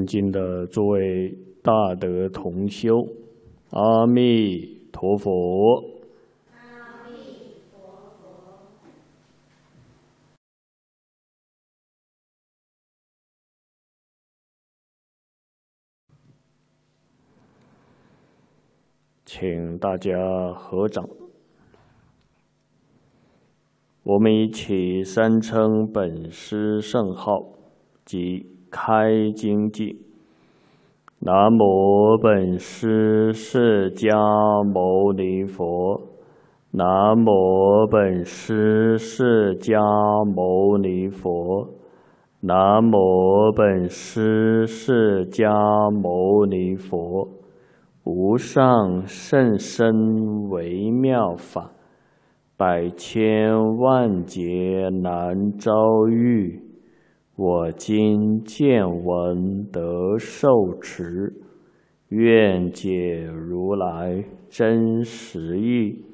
尊敬的诸位大德同修，阿弥陀佛！请大家合掌，我们一起三称本师圣号及。开经偈。南无本师释迦牟尼佛，南无本师释迦牟尼佛，南无本师释迦牟尼佛。无上甚深微妙法，百千万劫难遭遇。我今见闻得受持，愿解如来真实意。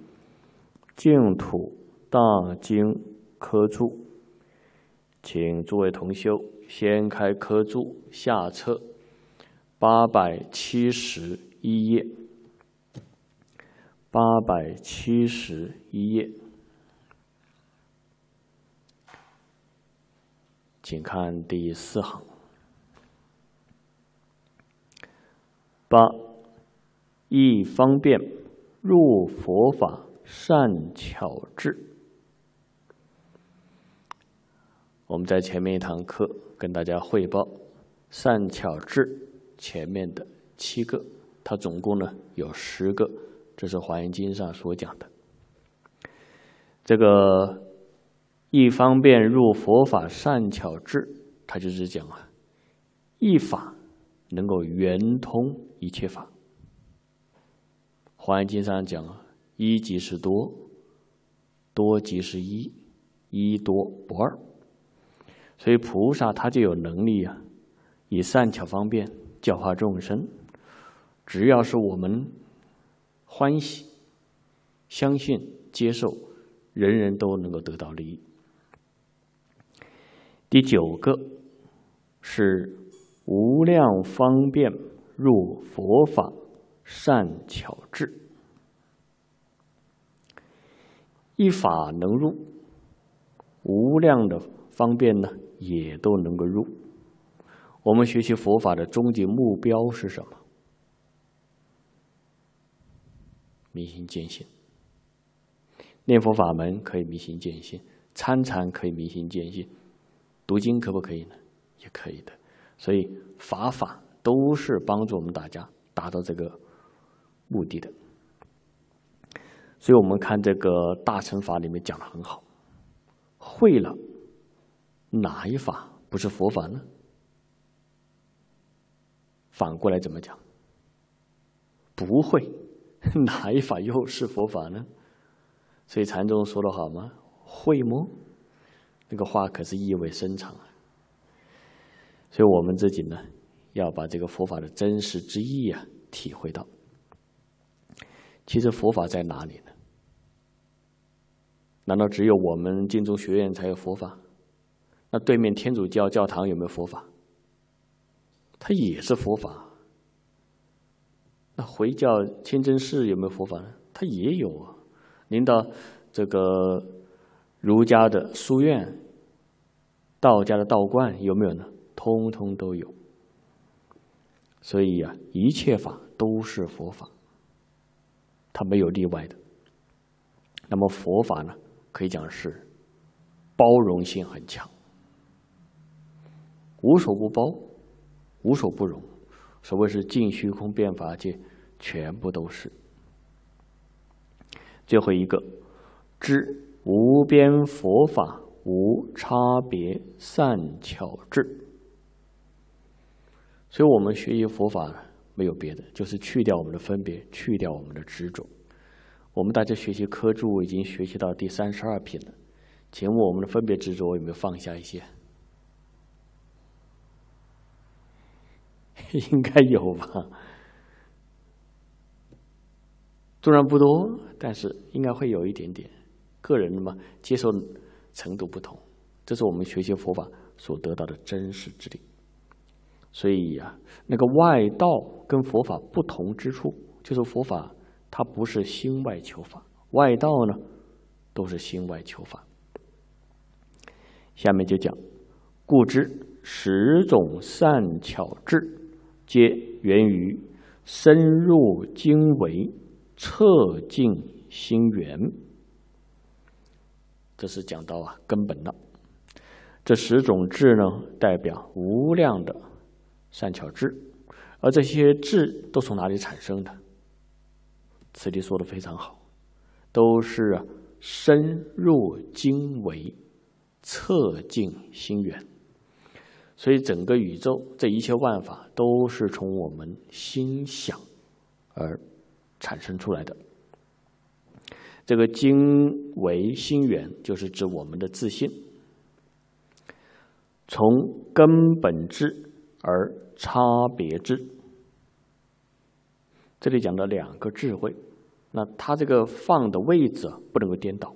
净土大经科注，请诸位同修掀开科注下册八百七十一页，八百七十一页。请看第四行。八，易方便入佛法善巧智。我们在前面一堂课跟大家汇报善巧智前面的七个，它总共呢有十个，这是《华严经》上所讲的。这个。一方便入佛法善巧智，他就是讲啊，一法能够圆通一切法。《华严经》上讲啊，一即是多，多即是一，一多不二。所以菩萨他就有能力啊，以善巧方便教化众生。只要是我们欢喜、相信、接受，人人都能够得到利益。第九个是无量方便入佛法善巧智，一法能入无量的方便呢，也都能够入。我们学习佛法的终极目标是什么？明心见性。念佛法门可以明心见性，参禅可以明心见性。读经可不可以呢？也可以的。所以法法都是帮助我们大家达到这个目的的。所以我们看这个大乘法里面讲的很好，会了哪一法不是佛法呢？反过来怎么讲？不会 哪一法又是佛法呢？所以禅宗说的好吗？会么？那个话可是意味深长啊！所以我们自己呢，要把这个佛法的真实之意啊体会到。其实佛法在哪里呢？难道只有我们建筑学院才有佛法？那对面天主教教堂有没有佛法？它也是佛法。那回教清真寺有没有佛法呢？它也有啊。领导，这个。儒家的书院，道家的道观有没有呢？通通都有。所以呀，一切法都是佛法，它没有例外的。那么佛法呢，可以讲是包容性很强，无所不包，无所不容。所谓是尽虚空遍法界，全部都是。最后一个知。无边佛法无差别善巧智，所以我们学习佛法没有别的，就是去掉我们的分别，去掉我们的执着。我们大家学习科注已经学习到第三十二品了，请问我们的分别执着有没有放下一些？应该有吧？虽然不多，但是应该会有一点点。个人的嘛，接受程度不同，这是我们学习佛法所得到的真实之理。所以呀，那个外道跟佛法不同之处，就是佛法它不是心外求法，外道呢都是心外求法。下面就讲，故知十种善巧智，皆源于深入经纬，彻尽心源。这是讲到啊根本了，这十种智呢，代表无量的善巧智，而这些智都从哪里产生的？此地说的非常好，都是深入经纬，测尽心源，所以整个宇宙这一切万法都是从我们心想而产生出来的。这个“精为心源”就是指我们的自信，从根本质而差别智。这里讲的两个智慧，那它这个放的位置不能够颠倒。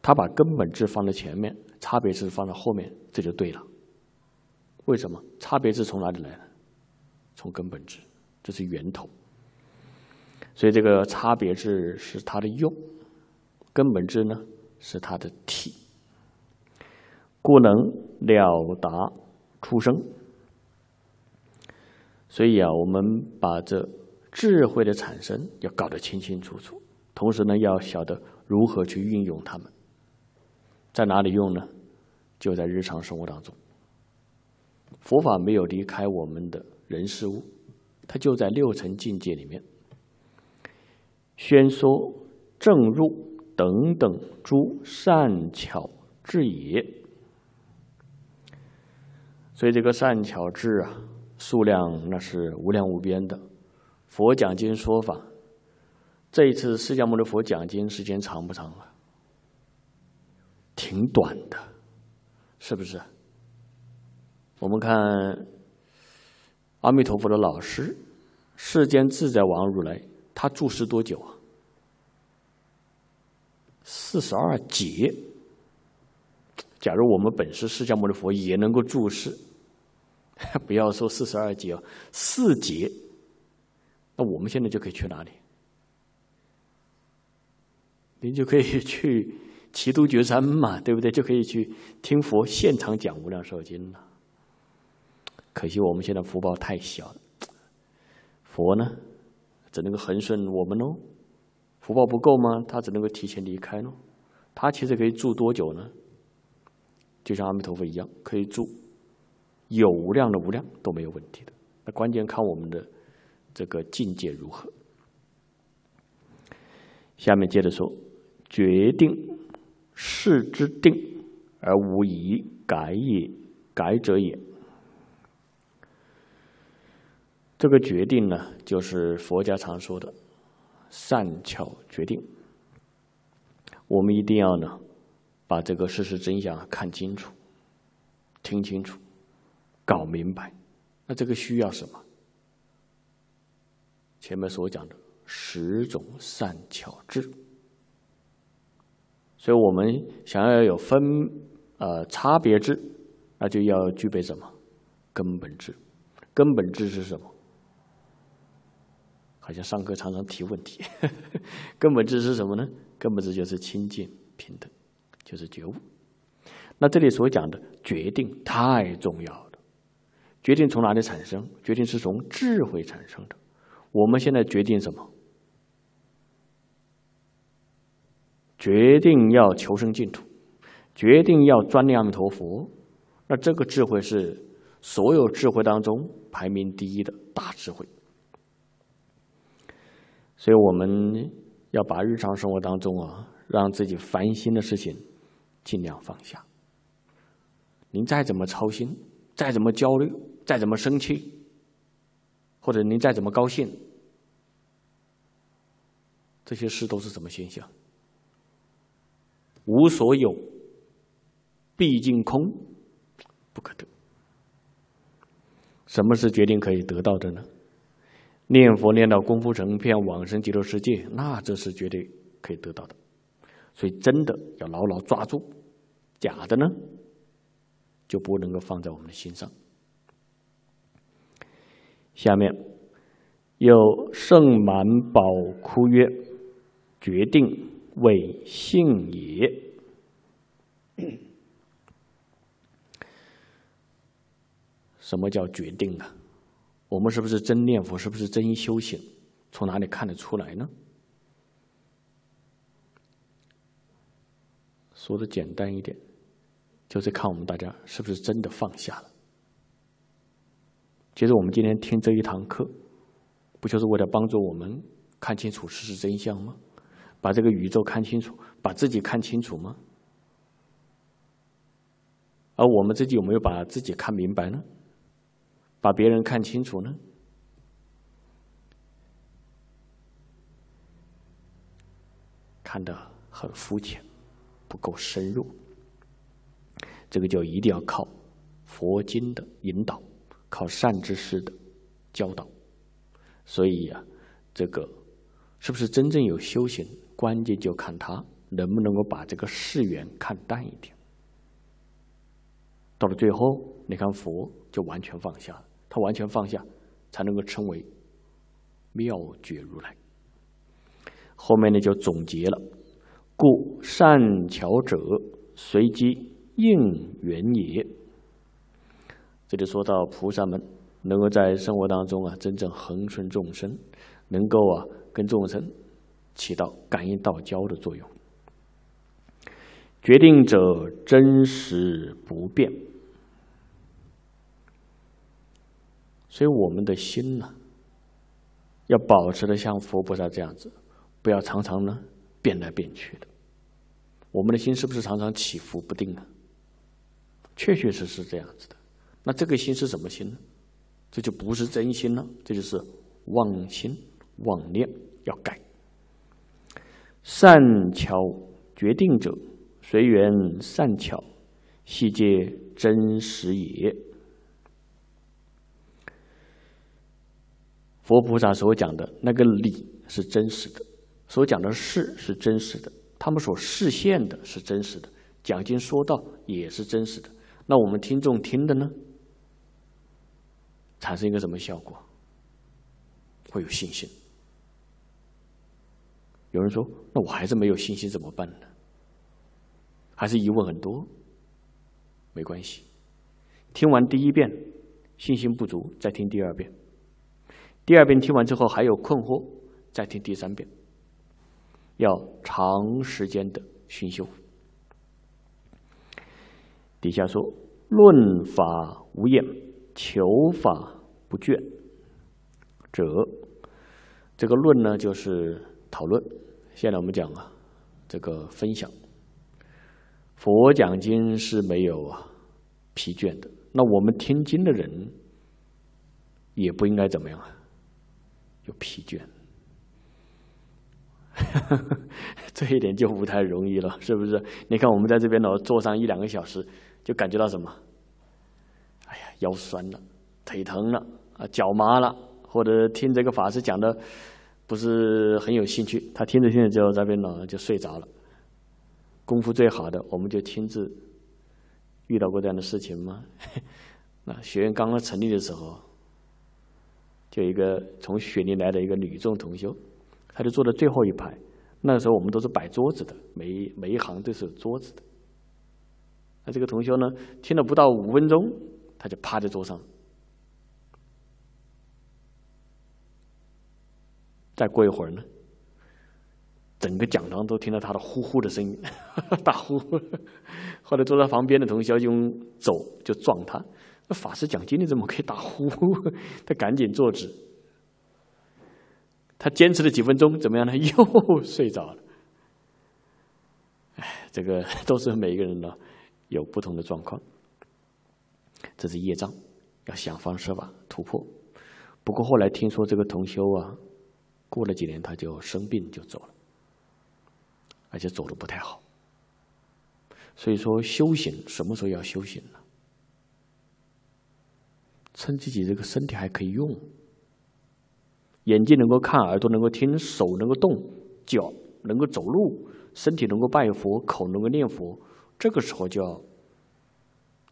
它把根本治放在前面，差别是放在后面，这就对了。为什么？差别是从哪里来的？从根本治，这是源头。所以这个差别质是它的用，根本质呢是它的体，故能了达出生。所以啊，我们把这智慧的产生要搞得清清楚楚，同时呢，要晓得如何去运用它们，在哪里用呢？就在日常生活当中。佛法没有离开我们的人事物，它就在六层境界里面。宣说正入等等诸善巧智也，所以这个善巧智啊，数量那是无量无边的。佛讲经说法，这一次释迦牟尼佛讲经时间长不长啊？挺短的，是不是？我们看阿弥陀佛的老师，世间自在王如来。他注释多久啊？四十二节。假如我们本师释迦牟尼佛也能够注释，不要说四十二节哦，四节，那我们现在就可以去哪里？您就可以去奇都觉山嘛，对不对？就可以去听佛现场讲无量寿经了。可惜我们现在福报太小了，佛呢？只能够恒顺我们喽，福报不够吗？他只能够提前离开喽。他其实可以住多久呢？就像阿弥陀佛一样，可以住有无量的无量都没有问题的。那关键看我们的这个境界如何。下面接着说，决定是之定而无疑改也，改者也。这个决定呢，就是佛家常说的善巧决定。我们一定要呢把这个事实真相看清楚、听清楚、搞明白。那这个需要什么？前面所讲的十种善巧智。所以我们想要有分呃差别智，那就要具备什么？根本智。根本智是什么？好像上课常常提问题，根本之是什么呢？根本之就是清净平等，就是觉悟。那这里所讲的决定太重要了。决定从哪里产生？决定是从智慧产生的。我们现在决定什么？决定要求生净土，决定要专念阿弥陀佛。那这个智慧是所有智慧当中排名第一的大智慧。所以我们要把日常生活当中啊，让自己烦心的事情尽量放下。您再怎么操心，再怎么焦虑，再怎么生气，或者您再怎么高兴，这些事都是什么现象？无所有，毕竟空，不可得。什么是决定可以得到的呢？念佛念到功夫成片往生极乐世界，那这是绝对可以得到的。所以真的要牢牢抓住，假的呢就不能够放在我们的心上。下面有圣满宝窟曰：“决定为信也。”什么叫决定呢？我们是不是真念佛？是不是真修行？从哪里看得出来呢？说的简单一点，就是看我们大家是不是真的放下了。其实我们今天听这一堂课，不就是为了帮助我们看清楚事实真相吗？把这个宇宙看清楚，把自己看清楚吗？而我们自己有没有把自己看明白呢？把别人看清楚呢，看得很肤浅，不够深入。这个就一定要靠佛经的引导，靠善知识的教导。所以呀，这个是不是真正有修行，关键就看他能不能够把这个世缘看淡一点。到了最后，你看佛就完全放下了。完全放下，才能够称为妙觉如来。后面呢就总结了，故善巧者随机应缘也。这里说到菩萨们能够在生活当中啊，真正横顺众生，能够啊跟众生起到感应道交的作用。决定者真实不变。所以我们的心呢，要保持的像佛菩萨这样子，不要常常呢变来变去的。我们的心是不是常常起伏不定啊？确确实实这样子的。那这个心是什么心呢？这就不是真心了，这就是妄心妄念，要改。善巧决定者，随缘善巧，悉皆真实也。佛菩萨所讲的那个理是真实的，所讲的事是真实的，他们所示现的是真实的，讲经说道也是真实的。那我们听众听的呢，产生一个什么效果？会有信心。有人说，那我还是没有信心怎么办呢？还是疑问很多？没关系，听完第一遍，信心不足再听第二遍。第二遍听完之后还有困惑，再听第三遍。要长时间的熏修。底下说：“论法无厌，求法不倦者，这个论呢就是讨论。现在我们讲啊，这个分享佛讲经是没有啊疲倦的。那我们听经的人也不应该怎么样啊？”又疲倦，这一点就不太容易了，是不是？你看我们在这边呢，坐上一两个小时，就感觉到什么？哎呀，腰酸了，腿疼了，啊，脚麻了，或者听这个法师讲的不是很有兴趣，他听着听着就在边呢就睡着了。功夫最好的，我们就亲自遇到过这样的事情吗？那学院刚刚成立的时候。就一个从雪梨来的一个女众同修，她就坐在最后一排。那时候我们都是摆桌子的，每一每一行都是有桌子的。那这个同修呢，听了不到五分钟，她就趴在桌上。再过一会儿呢，整个讲堂都听到她的呼呼的声音，大呼。后来坐在旁边的同修就走，就撞她。那法师讲经，你怎么可以打呼？他赶紧坐直。他坚持了几分钟，怎么样呢？又睡着了。哎，这个都是每一个人呢有不同的状况。这是业障，要想方设法突破。不过后来听说这个同修啊，过了几年他就生病就走了，而且走的不太好。所以说，修行什么时候要修行呢？趁自己这个身体还可以用，眼睛能够看，耳朵能够听，手能够动，脚能够走路，身体能够拜佛，口能够念佛，这个时候就要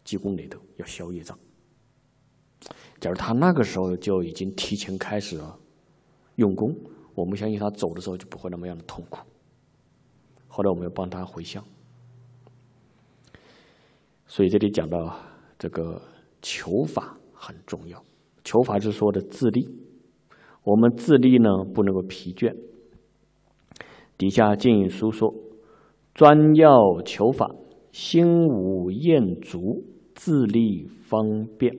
积功累德，要消业障。假如他那个时候就已经提前开始了用功，我们相信他走的时候就不会那么样的痛苦。后来我们要帮他回向，所以这里讲到这个求法。很重要，求法之说的自立，我们自立呢不能够疲倦。底下建议书说，专要求法，心无厌足，自立方便。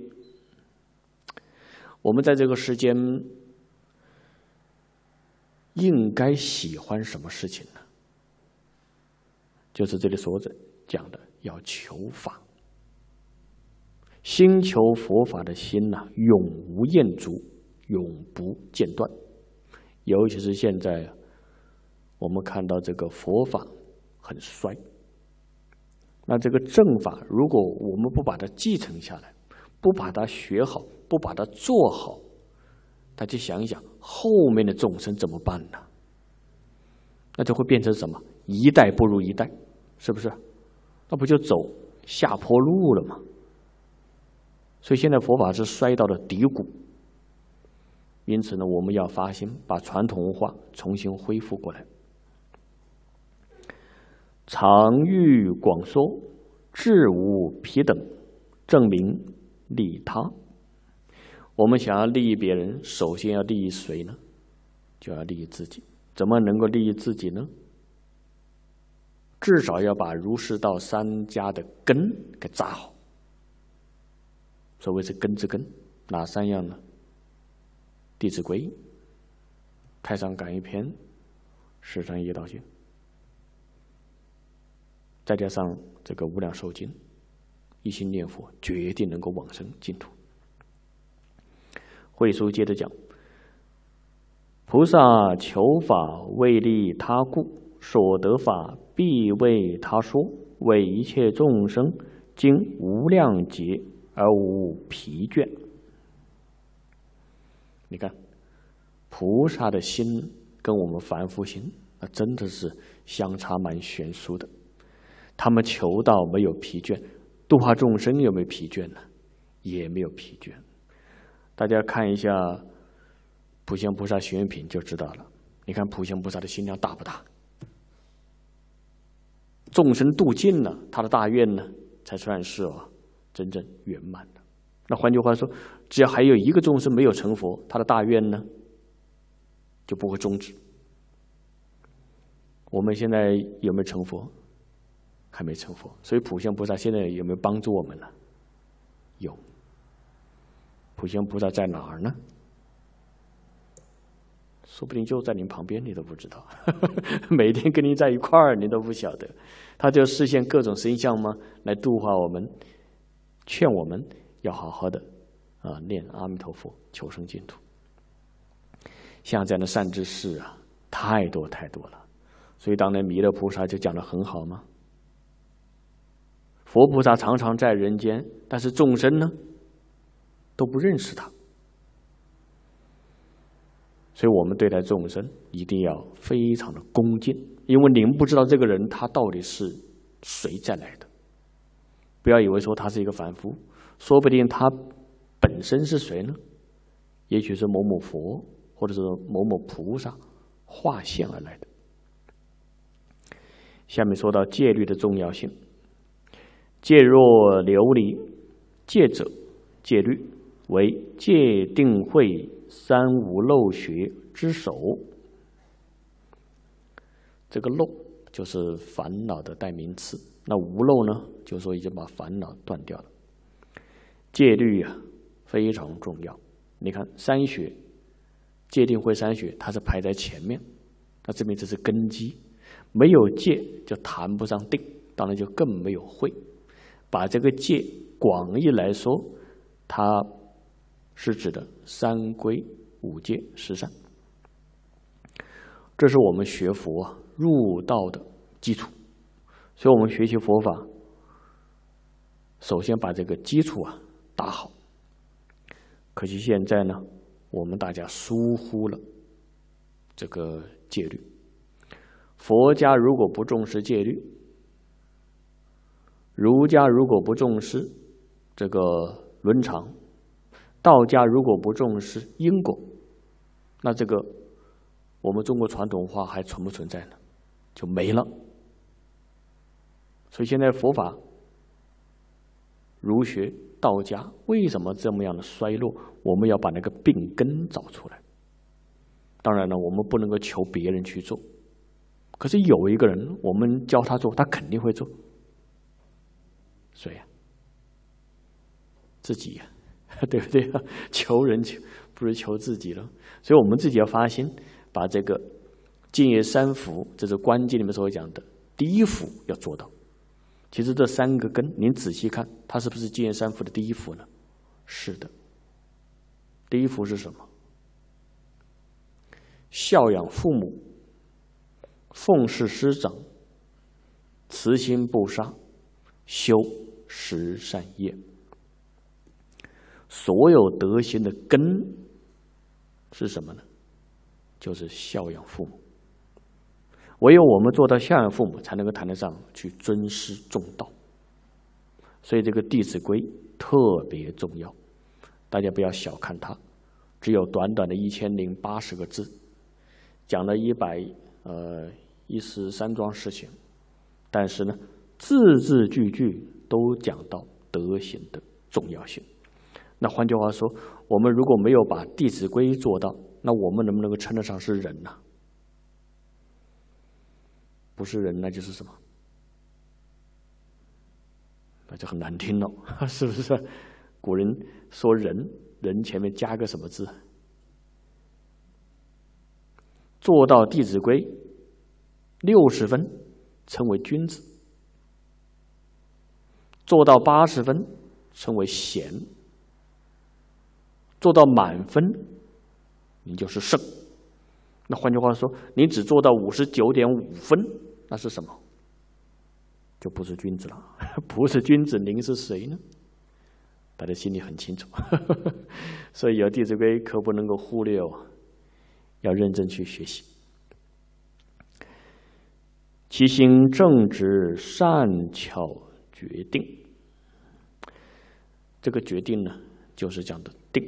我们在这个世间，应该喜欢什么事情呢？就是这里所者讲的，要求法。心求佛法的心呐，永无厌足，永不间断。尤其是现在，我们看到这个佛法很衰。那这个正法，如果我们不把它继承下来，不把它学好，不把它做好，大家想一想，后面的众生怎么办呢？那就会变成什么？一代不如一代，是不是？那不就走下坡路了吗？所以现在佛法是衰到了低谷，因此呢，我们要发心把传统文化重新恢复过来。常欲广说，智无疲等，证明利他。我们想要利益别人，首先要利益谁呢？就要利益自己。怎么能够利益自己呢？至少要把儒释道三家的根给扎好。所谓是根之根，哪三样呢？《弟子规》、《太上感应篇》、《十三业道经》，再加上这个无量寿经，一心念佛，绝对能够往生净土。慧书接着讲：菩萨求法为利他故，所得法必为他说，为一切众生，经无量劫。而无疲倦，你看，菩萨的心跟我们凡夫心，那真的是相差蛮悬殊的。他们求道没有疲倦，度化众生有没有疲倦呢？也没有疲倦。大家看一下，普贤菩萨行品就知道了。你看普贤菩萨的心量大不大？众生度尽了，他的大愿呢，才算是哦。真正圆满了。那换句话说，只要还有一个众生没有成佛，他的大愿呢就不会终止。我们现在有没有成佛？还没成佛。所以普贤菩萨现在有没有帮助我们呢？有。普贤菩萨在哪儿呢？说不定就在您旁边，你都不知道。每天跟您在一块儿，您都不晓得。他就实现各种生相吗？来度化我们。劝我们要好好的啊，念阿弥陀佛，求生净土。像这样的善知识啊，太多太多了。所以，当年弥勒菩萨就讲的很好吗？佛菩萨常常在人间，但是众生呢，都不认识他。所以我们对待众生一定要非常的恭敬，因为您不知道这个人他到底是谁再来的。不要以为说他是一个凡夫，说不定他本身是谁呢？也许是某某佛，或者是某某菩萨化现而来的。下面说到戒律的重要性，戒若琉璃，戒者戒律为戒定慧三无漏学之首。这个漏就是烦恼的代名词，那无漏呢？就说已经把烦恼断掉了，戒律啊非常重要。你看三学，戒定慧三学，它是排在前面，那证明这是根基。没有戒就谈不上定，当然就更没有慧。把这个戒广义来说，它是指的三规五戒十善，这是我们学佛入道的基础。所以我们学习佛法。首先把这个基础啊打好。可惜现在呢，我们大家疏忽了这个戒律。佛家如果不重视戒律，儒家如果不重视这个伦常，道家如果不重视因果，那这个我们中国传统文化还存不存在呢？就没了。所以现在佛法。儒学、道家为什么这么样的衰落？我们要把那个病根找出来。当然了，我们不能够求别人去做，可是有一个人，我们教他做，他肯定会做。谁呀？自己呀，对不对啊？求人求，不如求自己了。所以我们自己要发心，把这个敬业三福，这是《观经》里面所讲的第一福要做到。其实这三个根，您仔细看，它是不是《积三福》的第一福呢？是的，第一福是什么？孝养父母，奉事师长，慈心不杀，修十善业。所有德行的根是什么呢？就是孝养父母。唯有我们做到孝养父母，才能够谈得上去尊师重道。所以，这个《弟子规》特别重要，大家不要小看它。只有短短的一千零八十个字，讲了一百呃一十三桩事情，但是呢，字字句句都讲到德行的重要性。那换句话说，我们如果没有把《弟子规》做到，那我们能不能够称得上是人呢？不是人，那就是什么？那就很难听了，是不是？古人说“人”，人前面加个什么字？做到《弟子规》六十分，称为君子；做到八十分，称为贤；做到满分，你就是圣。那换句话说，你只做到五十九点五分，那是什么？就不是君子了，不是君子，您是谁呢？大家心里很清楚，所以有《弟子规》可不能够忽略哦，要认真去学习。其心正直，善巧决定。这个决定呢，就是讲的定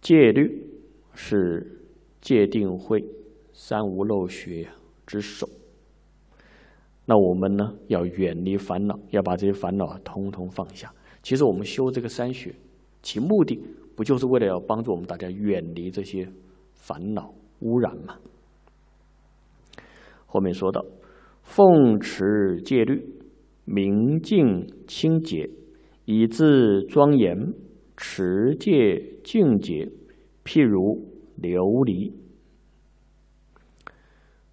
戒律是。戒定慧三无漏学之首，那我们呢要远离烦恼，要把这些烦恼通通放下。其实我们修这个三学，其目的不就是为了要帮助我们大家远离这些烦恼污染吗？后面说到，奉持戒律，明净清洁，以致庄严持戒净洁，譬如。琉璃，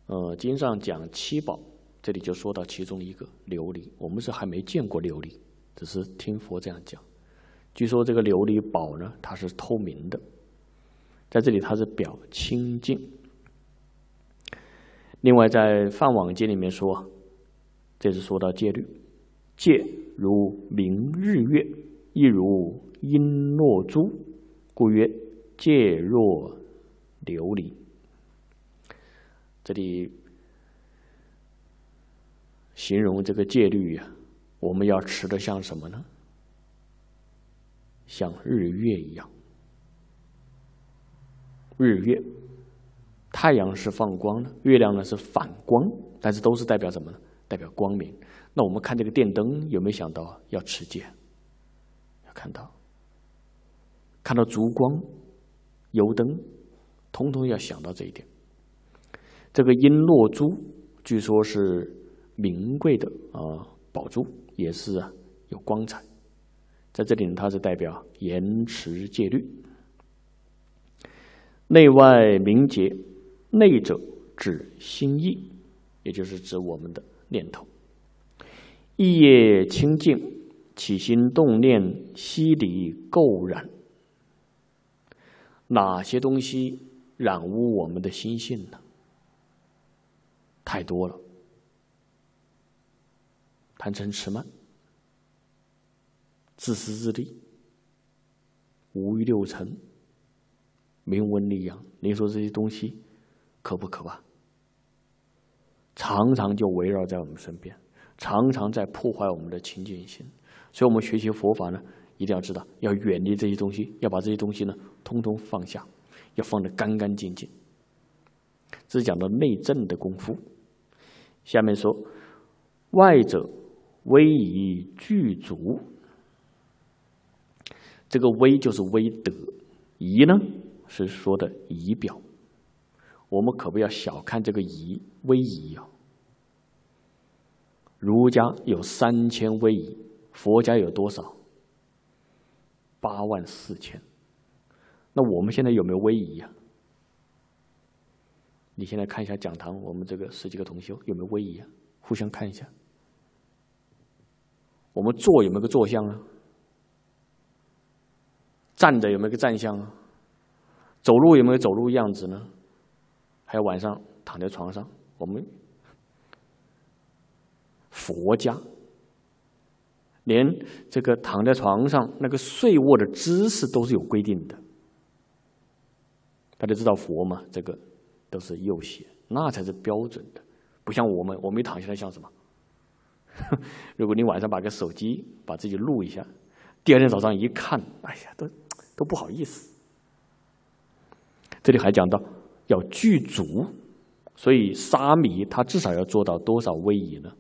呃，经上讲七宝，这里就说到其中一个琉璃。我们是还没见过琉璃，只是听佛这样讲。据说这个琉璃宝呢，它是透明的，在这里它是表清净。另外，在《梵网经》里面说，这是说到戒律，戒如明日月，亦如璎珞珠，故曰戒若。琉璃，这里形容这个戒律，我们要持的像什么呢？像日月一样，日月，太阳是放光的，月亮呢是反光，但是都是代表什么呢？代表光明。那我们看这个电灯，有没有想到要持戒？要看到，看到烛光、油灯。通通要想到这一点。这个璎珞珠，据说是名贵的啊宝珠，也是有光彩。在这里，它是代表延迟戒律，内外明洁。内者指心意，也就是指我们的念头。意业清净，起心动念，悉离垢染。哪些东西？染污我们的心性呢，太多了，贪嗔痴慢，自私自利，五欲六尘，名闻利养，您说这些东西可不可怕？常常就围绕在我们身边，常常在破坏我们的清净心。所以，我们学习佛法呢，一定要知道要远离这些东西，要把这些东西呢，通通放下。要放得干干净净。这是讲到内政的功夫。下面说外者威仪具足。这个威就是威德，仪呢是说的仪表。我们可不要小看这个仪威仪哦。儒家有三千威仪，佛家有多少？八万四千。那我们现在有没有位移呀？你先来看一下讲堂，我们这个十几个同学有没有位移啊？互相看一下。我们坐有没有个坐相啊？站着有没有个站相啊？走路有没有走路样子呢？还有晚上躺在床上，我们佛家连这个躺在床上那个睡卧的姿势都是有规定的。大家知道佛吗？这个都是右斜，那才是标准的。不像我们，我们一躺下来像什么？如果你晚上把个手机把自己录一下，第二天早上一看，哎呀，都都不好意思。这里还讲到要具足，所以沙弥他至少要做到多少位移呢？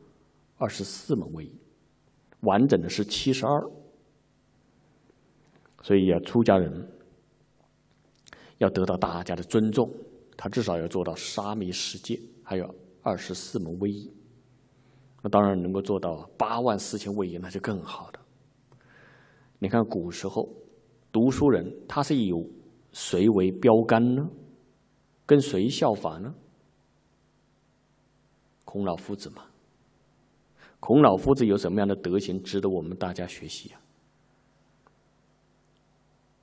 二十四门位移，完整的是七十二，所以要出家人。要得到大家的尊重，他至少要做到沙弥十戒，还有二十四门威仪。那当然能够做到八万四千威仪，那就更好的。你看古时候读书人，他是以谁为标杆呢？跟谁效法呢？孔老夫子嘛。孔老夫子有什么样的德行值得我们大家学习呀？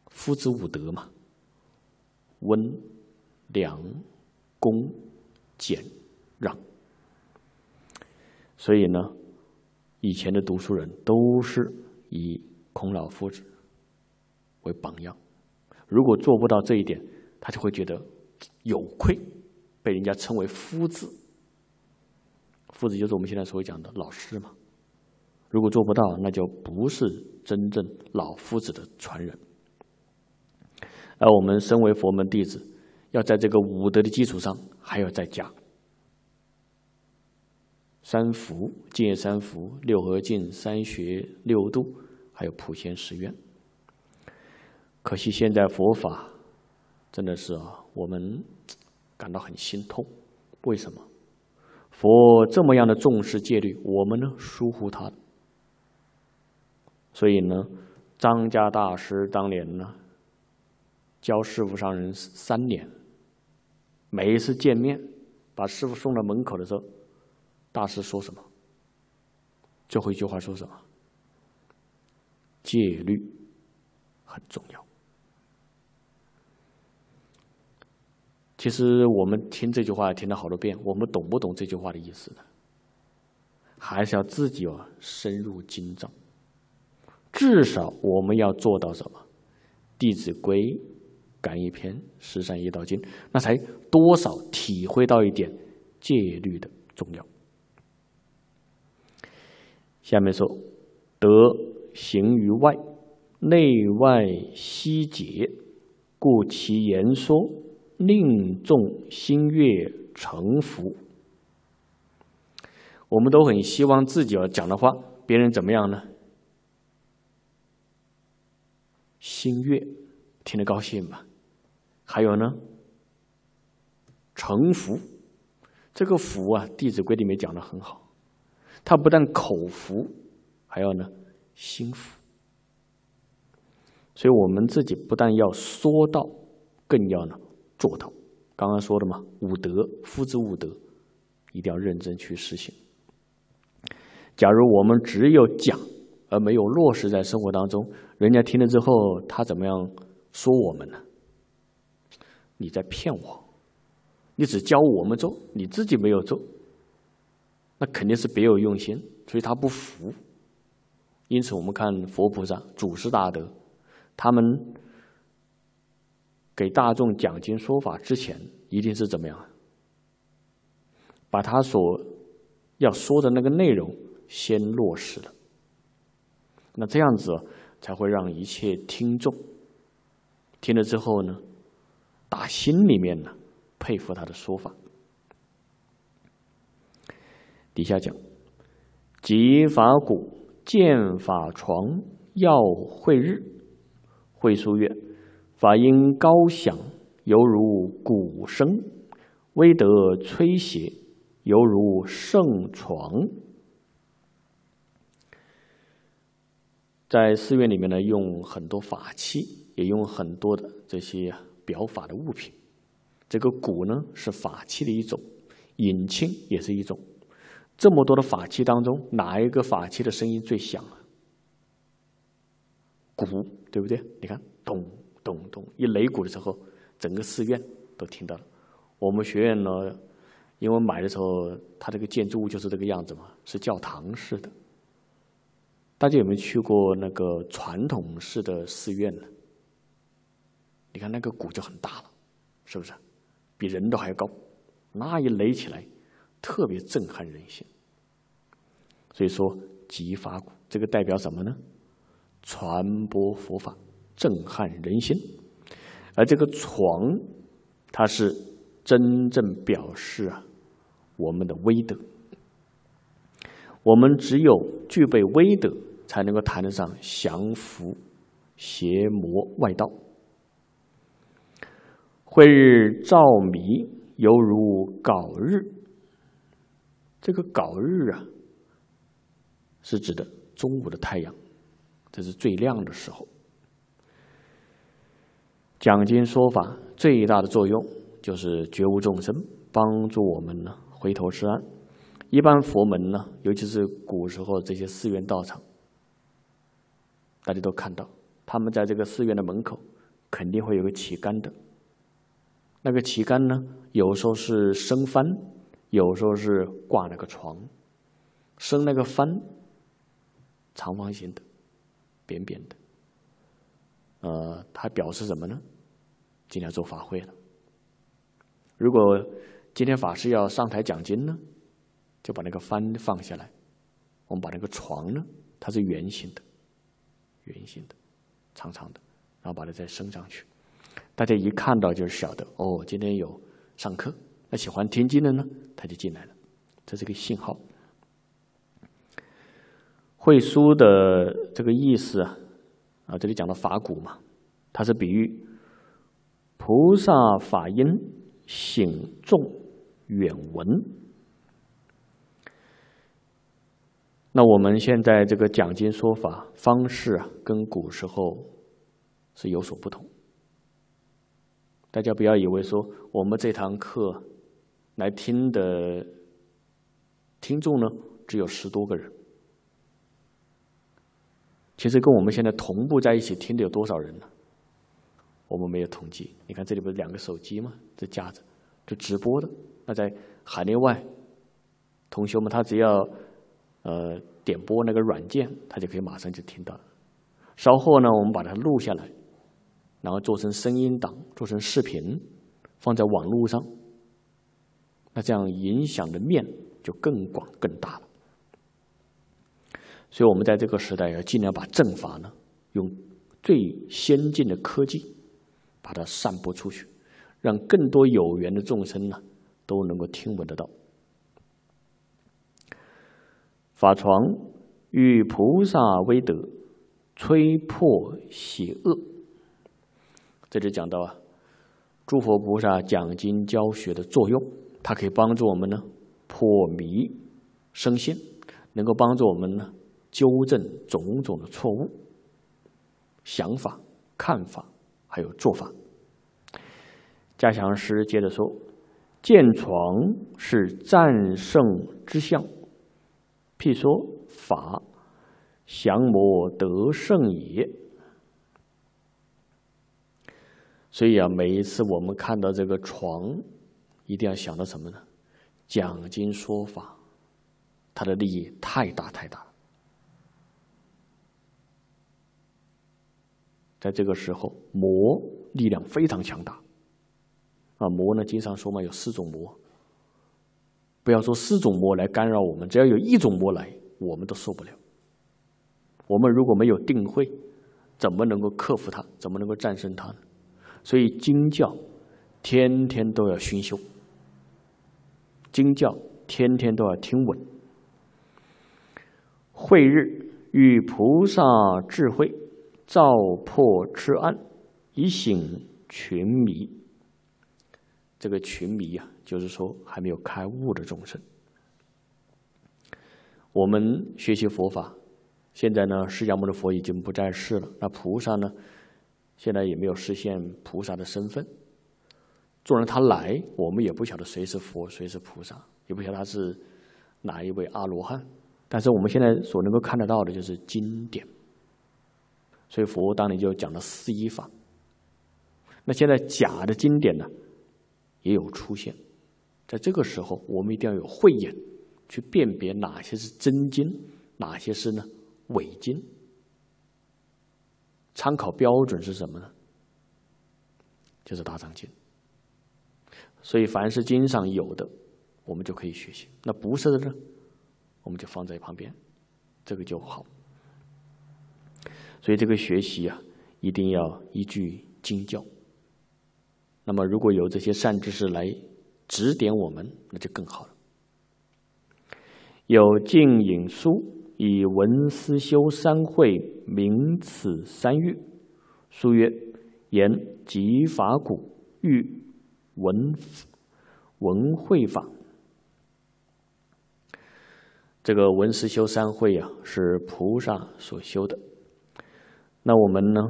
夫子五德嘛。温、良、恭、俭、让，所以呢，以前的读书人都是以孔老夫子为榜样。如果做不到这一点，他就会觉得有愧，被人家称为夫子。夫子就是我们现在所讲的老师嘛。如果做不到，那就不是真正老夫子的传人。而我们身为佛门弟子，要在这个五德的基础上，还要再加三福、戒三福、六合敬、三学、六度，还有普贤十愿。可惜现在佛法真的是啊，我们感到很心痛。为什么佛这么样的重视戒律，我们呢疏忽他？所以呢，张家大师当年呢？教师傅上人三年，每一次见面，把师傅送到门口的时候，大师说什么？最后一句话说什么？戒律很重要。其实我们听这句话听了好多遍，我们懂不懂这句话的意思呢？还是要自己哦深入精造。至少我们要做到什么？《弟子规》。感一篇十三夜道经，那才多少体会到一点戒律的重要。下面说德行于外，内外悉解，故其言说令众心悦诚服。我们都很希望自己要讲的话，别人怎么样呢？心悦，听得高兴吧。还有呢，诚服，这个服啊，《弟子规》里面讲的很好，他不但口服，还要呢心服。所以我们自己不但要说到，更要呢做到。刚刚说的嘛，五德，夫子五德，一定要认真去实行。假如我们只有讲，而没有落实在生活当中，人家听了之后，他怎么样说我们呢？你在骗我！你只教我们做，你自己没有做，那肯定是别有用心，所以他不服。因此，我们看佛菩萨、祖师大德，他们给大众讲经说法之前，一定是怎么样？把他所要说的那个内容先落实了。那这样子才会让一切听众听了之后呢？打心里面呢，佩服他的说法。底下讲，集法鼓，建法床，要会日，会书月，法音高响，犹如鼓声；威德吹邪，犹如圣床。在寺院里面呢，用很多法器，也用很多的这些。表法的物品，这个鼓呢是法器的一种，引磬也是一种。这么多的法器当中，哪一个法器的声音最响？啊？鼓，对不对？你看，咚咚咚，一擂鼓的时候，整个寺院都听到了。我们学院呢，因为买的时候，它这个建筑物就是这个样子嘛，是教堂式的。大家有没有去过那个传统式的寺院呢？你看那个鼓就很大了，是不是？比人都还高，那一擂起来特别震撼人心。所以说，吉法鼓这个代表什么呢？传播佛法，震撼人心。而这个床，它是真正表示啊，我们的威德。我们只有具备威德，才能够谈得上降服邪魔外道。会日照迷，犹如杲日。这个“杲日”啊，是指的中午的太阳，这是最亮的时候。讲经说法最大的作用，就是觉悟众生，帮助我们呢回头是岸。一般佛门呢，尤其是古时候这些寺院道场，大家都看到，他们在这个寺院的门口，肯定会有个旗杆的。那个旗杆呢？有时候是升帆，有时候是挂那个床，升那个帆，长方形的，扁扁的。呃，它表示什么呢？今天做法会了。如果今天法师要上台讲经呢，就把那个帆放下来。我们把那个床呢，它是圆形的，圆形的，长长的，然后把它再升上去。大家一看到就晓得哦，今天有上课。那喜欢听经的呢，他就进来了，这是个信号。会书的这个意思啊，啊，这里讲到法鼓嘛，它是比喻菩萨法音醒众远闻。那我们现在这个讲经说法方式啊，跟古时候是有所不同。大家不要以为说我们这堂课来听的听众呢只有十多个人，其实跟我们现在同步在一起听的有多少人呢？我们没有统计。你看这里不是两个手机吗？这架子这直播的，那在海内外同学们他只要呃点播那个软件，他就可以马上就听到。稍后呢，我们把它录下来。然后做成声音档，做成视频，放在网络上。那这样影响的面就更广更大了。所以，我们在这个时代要尽量把正法呢，用最先进的科技把它散播出去，让更多有缘的众生呢都能够听闻得到。法床与菩萨威德，吹破邪恶。这里讲到啊，诸佛菩萨讲经教学的作用，它可以帮助我们呢破迷生信，能够帮助我们呢纠正种种的错误想法、看法，还有做法。嘉祥师接着说：“见床是战胜之相，譬说法降魔得胜也。”所以啊，每一次我们看到这个床，一定要想到什么呢？讲经说法，它的利益太大太大在这个时候，魔力量非常强大。啊，魔呢，经常说嘛，有四种魔，不要说四种魔来干扰我们，只要有一种魔来，我们都受不了。我们如果没有定慧，怎么能够克服它？怎么能够战胜它呢？所以，经教天天都要熏修，经教天天都要听闻。慧日与菩萨智慧照破痴暗，以醒群迷。这个群迷呀，就是说还没有开悟的众生。我们学习佛法，现在呢，释迦牟尼佛已经不在世了，那菩萨呢？现在也没有实现菩萨的身份，纵然他来，我们也不晓得谁是佛，谁是菩萨，也不晓得他是哪一位阿罗汉。但是我们现在所能够看得到的就是经典，所以佛当年就讲了四一法。那现在假的经典呢，也有出现，在这个时候，我们一定要有慧眼去辨别哪些是真经，哪些是呢伪经。参考标准是什么呢？就是大藏经。所以凡是经上有的，我们就可以学习；那不是的呢，我们就放在旁边，这个就好。所以这个学习啊，一定要依据经教。那么如果有这些善知识来指点我们，那就更好了。有净影疏。以文思修三会，名此三欲，书曰：言即法古，欲文文会法。这个文思修三会呀，是菩萨所修的。那我们呢，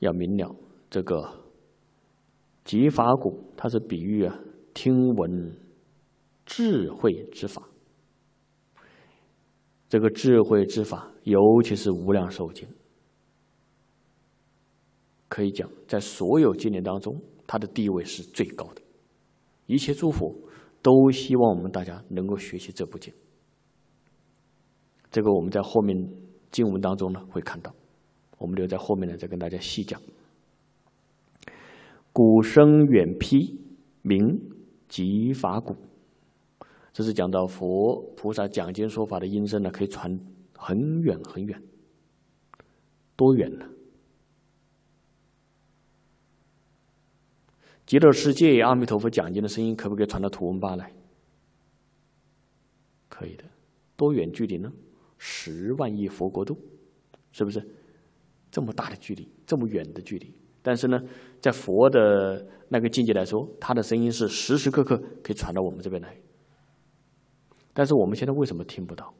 要明了这个即法古，它是比喻啊听闻智慧之法。这个智慧之法，尤其是无量寿经，可以讲，在所有经典当中，它的地位是最高的。一切诸佛都希望我们大家能够学习这部经。这个我们在后面经文当中呢会看到，我们留在后面呢再跟大家细讲。鼓声远披，名及法鼓。这是讲到佛菩萨讲经说法的音声呢，可以传很远很远，多远呢？极乐世界阿弥陀佛讲经的声音可不可以传到图文巴来？可以的，多远距离呢？十万亿佛国度，是不是这么大的距离，这么远的距离？但是呢，在佛的那个境界来说，他的声音是时时刻刻可以传到我们这边来。但是我们现在为什么听不到？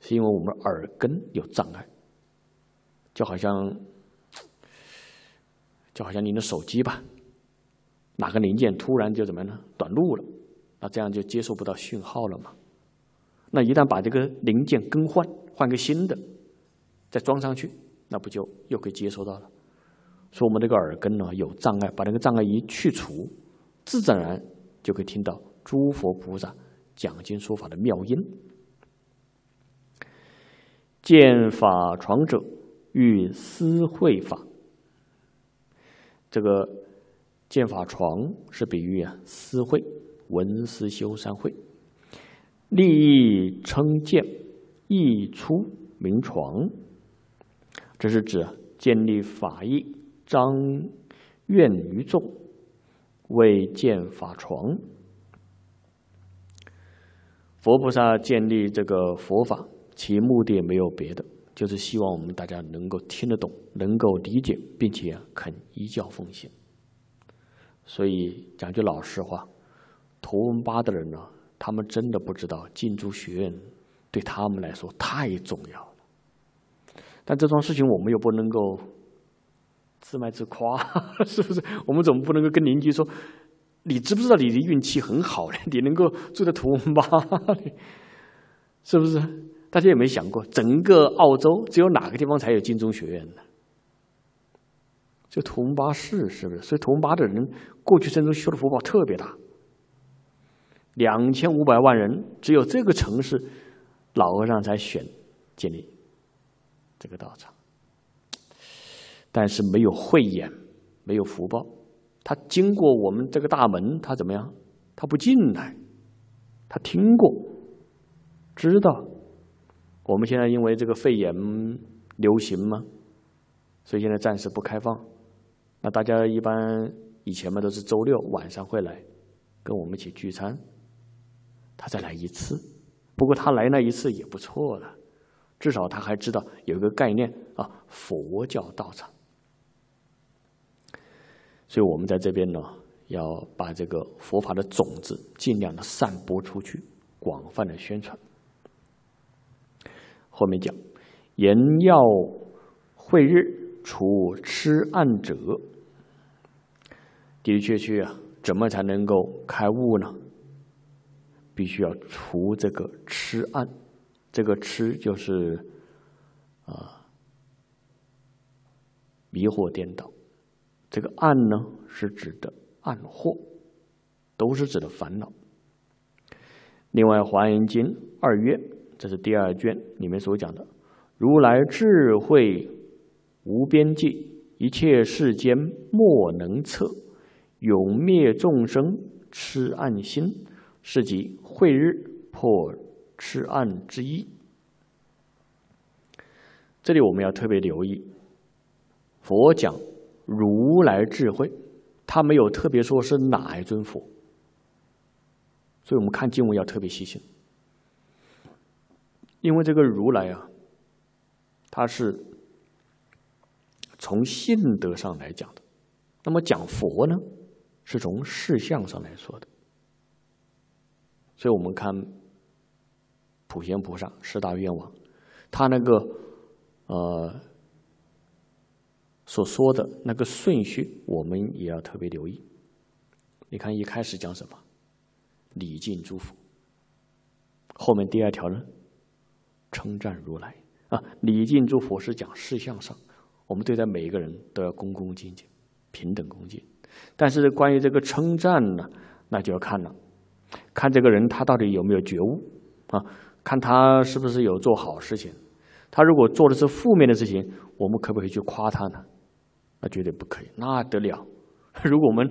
是因为我们耳根有障碍，就好像就好像您的手机吧，哪个零件突然就怎么样呢？短路了，那这样就接收不到讯号了嘛。那一旦把这个零件更换，换个新的，再装上去，那不就又可以接收到了？说我们这个耳根呢有障碍，把那个障碍一去除，自然就可以听到诸佛菩萨。讲经说法的妙音。见法床者欲思会法。这个见法床是比喻啊，思会文思修三会，立意称见，意出名床。这是指建立法意，彰愿于众，为见法床。佛菩萨建立这个佛法，其目的也没有别的，就是希望我们大家能够听得懂，能够理解，并且肯依教奉行。所以讲句老实话，图文巴的人呢，他们真的不知道进驻学院对他们来说太重要了。但这桩事情我们又不能够自卖自夸，是不是？我们怎么不能够跟邻居说？你知不知道你的运气很好呢？你能够住在图文巴，是不是？大家有没有想过，整个澳洲只有哪个地方才有金钟学院呢？就图文巴市，是不是？所以图文巴的人过去真中修的福报特别大，两千五百万人只有这个城市老和尚才选建立这个道场，但是没有慧眼，没有福报。他经过我们这个大门，他怎么样？他不进来，他听过，知道。我们现在因为这个肺炎流行嘛，所以现在暂时不开放。那大家一般以前嘛都是周六晚上会来跟我们一起聚餐。他再来一次，不过他来那一次也不错了，至少他还知道有一个概念啊，佛教道场。所以我们在这边呢，要把这个佛法的种子尽量的散播出去，广泛的宣传。后面讲，言要会日除痴暗者，的的确确啊，怎么才能够开悟呢？必须要除这个痴暗，这个痴就是啊，迷惑颠倒。这个暗呢，是指的暗惑，都是指的烦恼。另外，《华严经》二曰，这是第二卷里面所讲的：“如来智慧无边际，一切世间莫能测，永灭众生痴暗心，是即慧日破痴暗之一。”这里我们要特别留意，佛讲。如来智慧，他没有特别说是哪一尊佛，所以我们看经文要特别细心，因为这个如来啊，他是从性德上来讲的，那么讲佛呢，是从事相上来说的，所以我们看普贤菩萨十大愿望，他那个呃。所说的那个顺序，我们也要特别留意。你看，一开始讲什么？礼敬诸佛。后面第二条呢？称赞如来啊！礼敬诸佛是讲事项上，我们对待每一个人都要恭恭敬敬、平等恭敬。但是关于这个称赞呢，那就要看了，看这个人他到底有没有觉悟啊？看他是不是有做好事情。他如果做的是负面的事情，我们可不可以去夸他呢？那绝对不可以，那得了！如果我们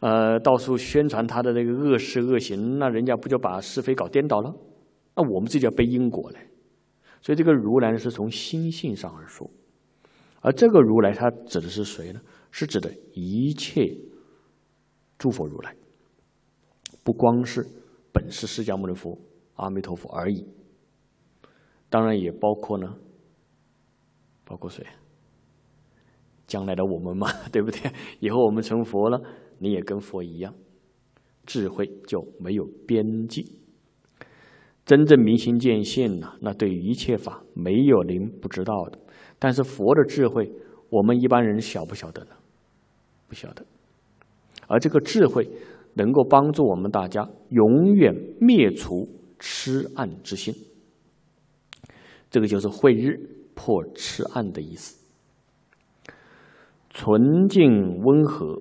呃到处宣传他的那个恶事恶行，那人家不就把是非搞颠倒了？那我们自己要背因果嘞。所以这个如来是从心性上而说，而这个如来他指的是谁呢？是指的一切诸佛如来，不光是本是释迦牟尼佛、阿弥陀佛而已，当然也包括呢，包括谁？将来的我们嘛，对不对？以后我们成佛了，你也跟佛一样，智慧就没有边际。真正明心见性呐，那对于一切法没有您不知道的。但是佛的智慧，我们一般人晓不晓得呢？不晓得。而这个智慧能够帮助我们大家永远灭除痴暗之心，这个就是慧日破痴暗的意思。纯净温和，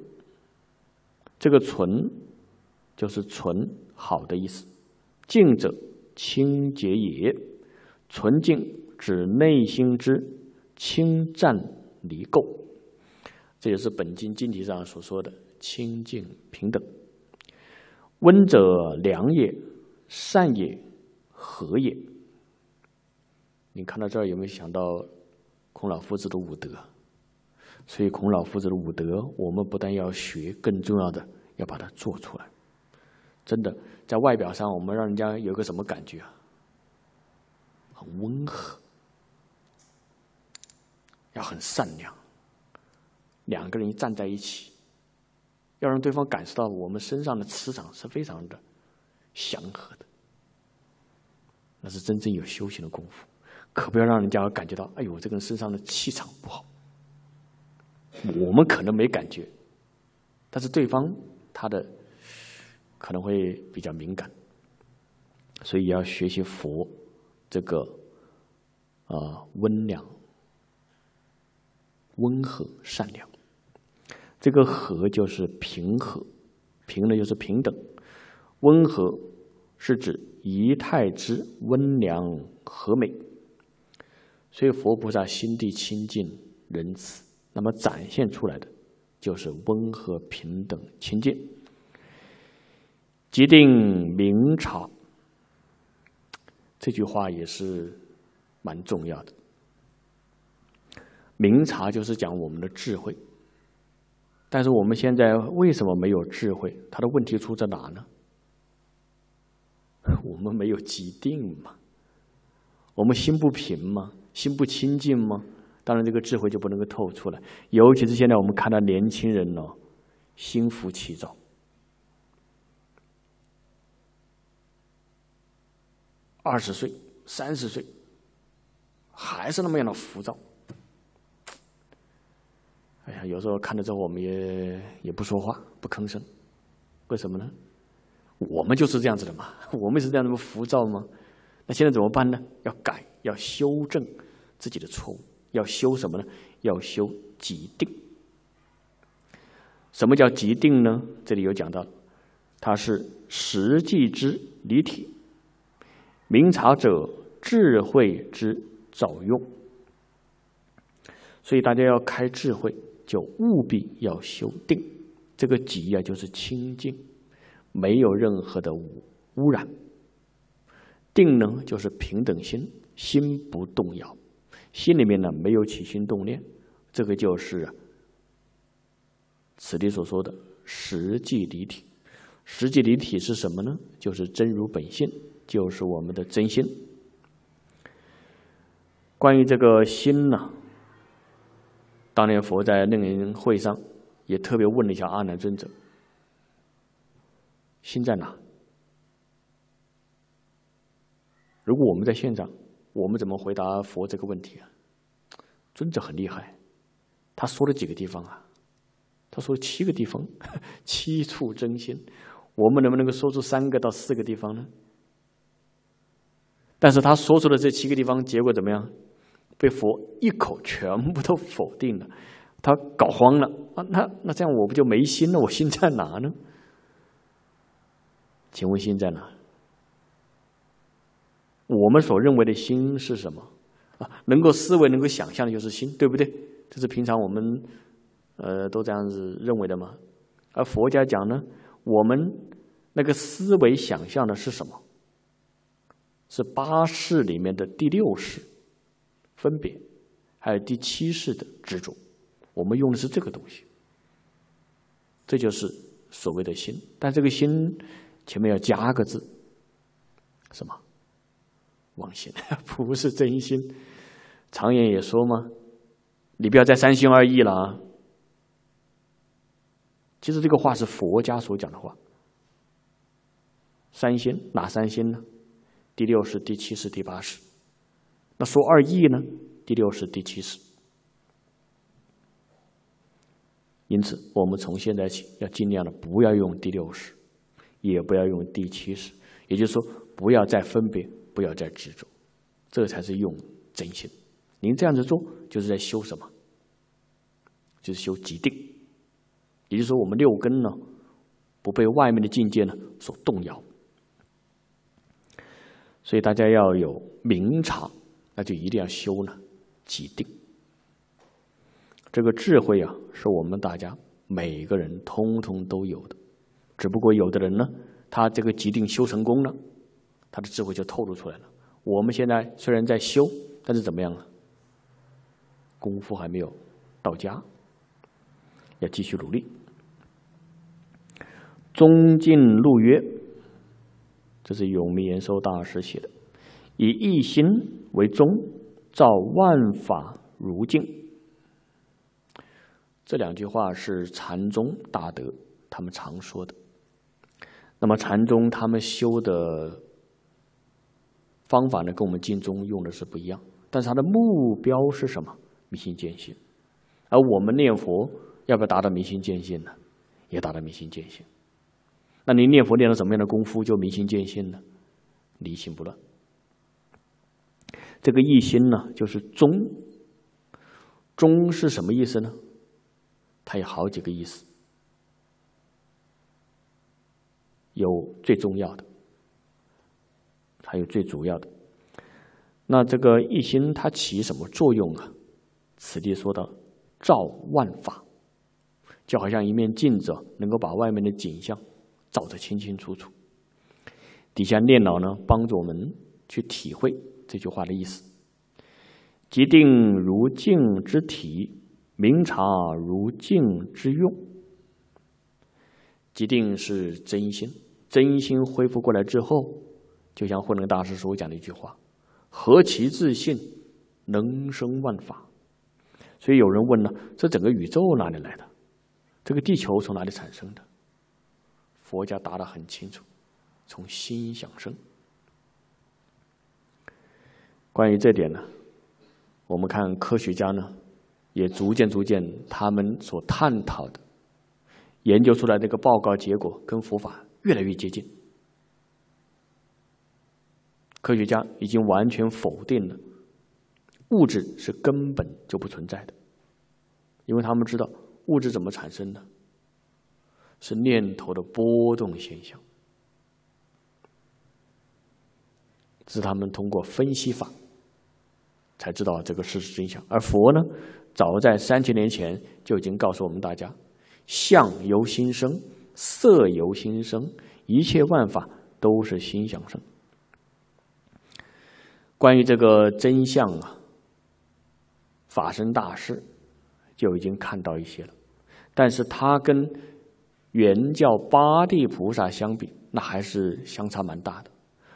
这个“纯”就是纯好的意思，“净者清洁也”，纯净指内心之清湛离垢，这也是本经经题上所说的清净平等。温者良也，善也，和也。你看到这儿有没有想到孔老夫子的五德？所以，孔老夫子的武德，我们不但要学，更重要的要把它做出来。真的，在外表上，我们让人家有个什么感觉啊？很温和，要很善良。两个人站在一起，要让对方感受到我们身上的磁场是非常的祥和的。那是真正有修行的功夫，可不要让人家感觉到，哎呦，这个人身上的气场不好。我们可能没感觉，但是对方他的可能会比较敏感，所以要学习佛这个啊温良、温和、善良。这个和就是平和，平呢就是平等，温和是指仪态之温良和美。所以佛菩萨心地清净、仁慈。那么展现出来的就是温和、平等、清净。即定明朝，这句话也是蛮重要的。明察就是讲我们的智慧，但是我们现在为什么没有智慧？它的问题出在哪呢？我们没有即定吗？我们心不平吗？心不清净吗？当然，这个智慧就不能够透出来。尤其是现在，我们看到年轻人哦，心浮气躁，二十岁、三十岁，还是那么样的浮躁。哎呀，有时候看到之后，我们也也不说话、不吭声，为什么呢？我们就是这样子的嘛，我们是这样那么浮躁吗？那现在怎么办呢？要改，要修正自己的错误。要修什么呢？要修即定。什么叫即定呢？这里有讲到，它是实际之离体，明察者智慧之早用。所以大家要开智慧，就务必要修定。这个即啊，就是清净，没有任何的污污染。定呢，就是平等心，心不动摇。心里面呢没有起心动念，这个就是此地所说的实际离体。实际离体是什么呢？就是真如本性，就是我们的真心。关于这个心呢，当年佛在楞严会上也特别问了一下阿难尊者：“心在哪？”如果我们在现场。我们怎么回答佛这个问题啊？尊者很厉害，他说了几个地方啊？他说了七个地方，七处真心。我们能不能够说出三个到四个地方呢？但是他说出的这七个地方，结果怎么样？被佛一口全部都否定了，他搞慌了啊！那那这样我不就没心了？我心在哪呢？请问心在哪？我们所认为的心是什么啊？能够思维、能够想象的就是心，对不对？这是平常我们呃都这样子认为的吗？而佛家讲呢，我们那个思维、想象的是什么？是八识里面的第六识分别，还有第七识的执着。我们用的是这个东西，这就是所谓的心。但这个心前面要加个字，什么？忘心 不是真心，常言也说嘛：“你不要再三心二意了啊！”其实这个话是佛家所讲的话。三心哪三心呢？第六识、第七识、第八识。那说二意呢？第六识、第七识。因此，我们从现在起要尽量的不要用第六识，也不要用第七识，也就是说，不要再分别。不要再执着，这才是用真心。您这样子做，就是在修什么？就是修极定，也就是说，我们六根呢，不被外面的境界呢所动摇。所以大家要有明察，那就一定要修呢极定。这个智慧啊，是我们大家每个人通通都有的，只不过有的人呢，他这个极定修成功了。他的智慧就透露出来了。我们现在虽然在修，但是怎么样啊？功夫还没有到家，要继续努力。中进路曰：“这是永明延寿大师写的，以一心为宗，照万法如镜。”这两句话是禅宗大德他们常说的。那么禅宗他们修的。方法呢，跟我们经宗用的是不一样，但是它的目标是什么？明心见性。而我们念佛要不要达到明心见性呢？也达到明心见性。那您念佛念了什么样的功夫就明心见性呢？离心不乱。这个一心呢，就是中。中是什么意思呢？它有好几个意思，有最重要的。还有最主要的，那这个一心它起什么作用啊？此地说到照万法，就好像一面镜子，能够把外面的景象照得清清楚楚。底下念老呢，帮助我们去体会这句话的意思：即定如镜之体，明察如镜之用。即定是真心，真心恢复过来之后。就像慧能大师所讲的一句话：“何其自信，能生万法。”所以有人问了：“这整个宇宙哪里来的？这个地球从哪里产生的？”佛家答得很清楚：“从心想生。”关于这点呢，我们看科学家呢，也逐渐逐渐，他们所探讨的、研究出来这个报告结果，跟佛法越来越接近。科学家已经完全否定了物质是根本就不存在的，因为他们知道物质怎么产生的，是念头的波动现象，是他们通过分析法才知道这个事实真相。而佛呢，早在三千年前就已经告诉我们大家：相由心生，色由心生，一切万法都是心想生。关于这个真相啊，法身大师就已经看到一些了，但是他跟原教八地菩萨相比，那还是相差蛮大的。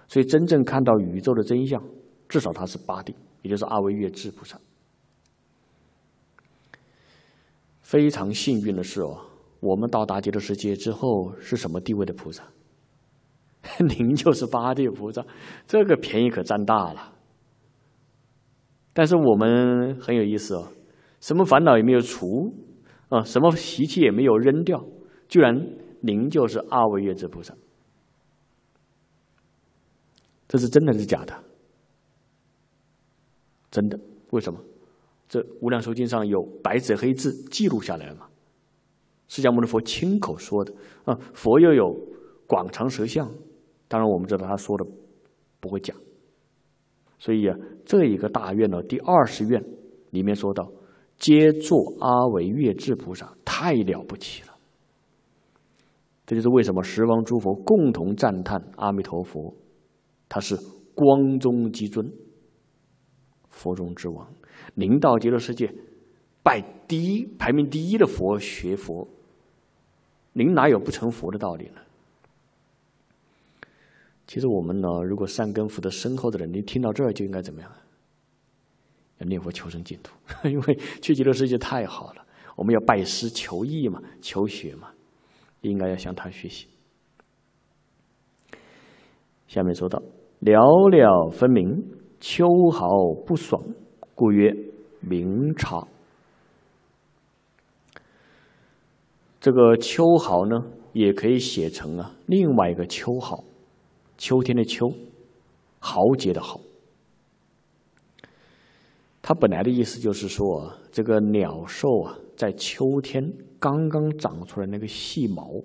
所以真正看到宇宙的真相，至少他是八地，也就是阿维月智菩萨。非常幸运的是哦，我们到达极乐世界之后是什么地位的菩萨？您就是八地菩萨，这个便宜可占大了。但是我们很有意思哦，什么烦恼也没有除，啊，什么习气也没有扔掉，居然您就是二位月之菩萨，这是真的是假的？真的，为什么？这《无量寿经》上有白纸黑字记录下来了嘛？释迦牟尼佛亲口说的，啊，佛又有广长舌相，当然我们知道他说的不会假。所以啊，这一个大愿呢，第二十愿里面说到，皆作阿维月智菩萨，太了不起了。这就是为什么十方诸佛共同赞叹阿弥陀佛，他是光中极尊，佛中之王。您到极乐世界拜第一排名第一的佛学佛，您哪有不成佛的道理呢？其实我们呢，如果善根福德深厚的人，你听到这儿就应该怎么样？要念佛求生净土，因为去极乐世界太好了。我们要拜师求艺嘛，求学嘛，应该要向他学习。下面说到，了了分明，秋毫不爽，故曰明察。这个秋毫呢，也可以写成啊，另外一个秋毫。秋天的秋，豪杰的豪，它本来的意思就是说，这个鸟兽啊，在秋天刚刚长出来那个细毛，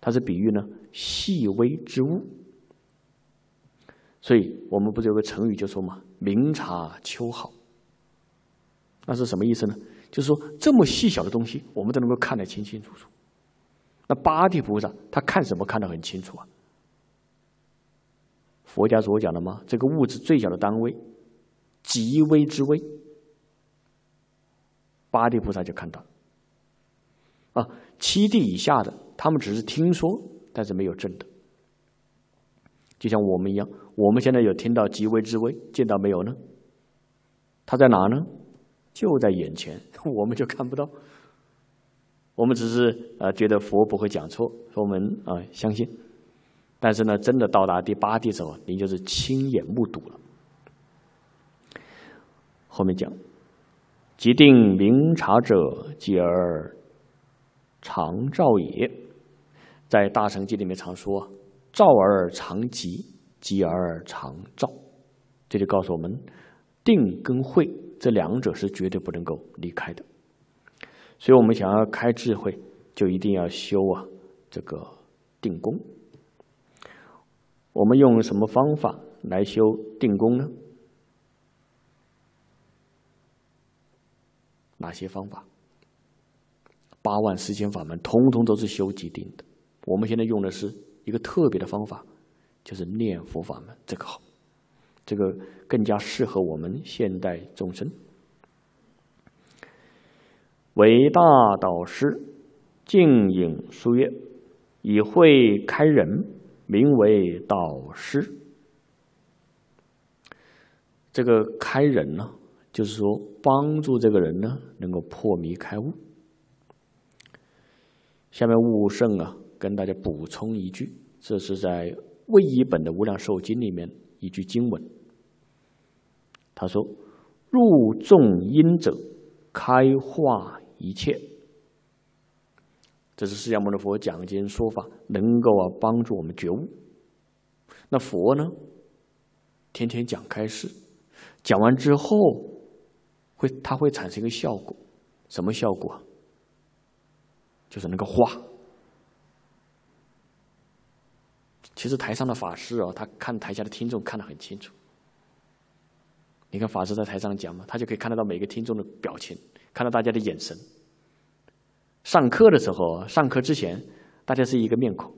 它是比喻呢细微之物。所以我们不是有个成语就说嘛“明察秋毫”，那是什么意思呢？就是说这么细小的东西，我们都能够看得清清楚楚。那八地菩萨他看什么看得很清楚啊？佛家所讲的吗？这个物质最小的单位，极微之微，八地菩萨就看到。啊，七地以下的，他们只是听说，但是没有证的。就像我们一样，我们现在有听到极微之微，见到没有呢？它在哪呢？就在眼前，我们就看不到。我们只是啊，觉得佛不会讲错，说我们啊，相信。但是呢，真的到达第八地时候，您就是亲眼目睹了。后面讲，即定明察者，即而常照也。在《大乘经》里面常说，照而常寂，即而常照。这就告诉我们，定跟慧这两者是绝对不能够离开的。所以我们想要开智慧，就一定要修啊这个定功。我们用什么方法来修定功呢？哪些方法？八万四千法门，通通都是修定的。我们现在用的是一个特别的方法，就是念佛法门，这个好，这个更加适合我们现代众生。伟大导师净影书曰：“以会开人。”名为导师，这个开人呢，就是说帮助这个人呢，能够破迷开悟。下面，悟圣啊，跟大家补充一句，这是在魏一本的《无量寿经》里面一句经文。他说：“入众因者，开化一切。”这是释迦牟尼佛讲经说法，能够啊帮助我们觉悟。那佛呢，天天讲开示，讲完之后，会它会产生一个效果，什么效果？就是那个化。其实台上的法师哦，他看台下的听众看得很清楚。你看法师在台上讲嘛，他就可以看得到每个听众的表情，看到大家的眼神。上课的时候，上课之前，大家是一个面孔；，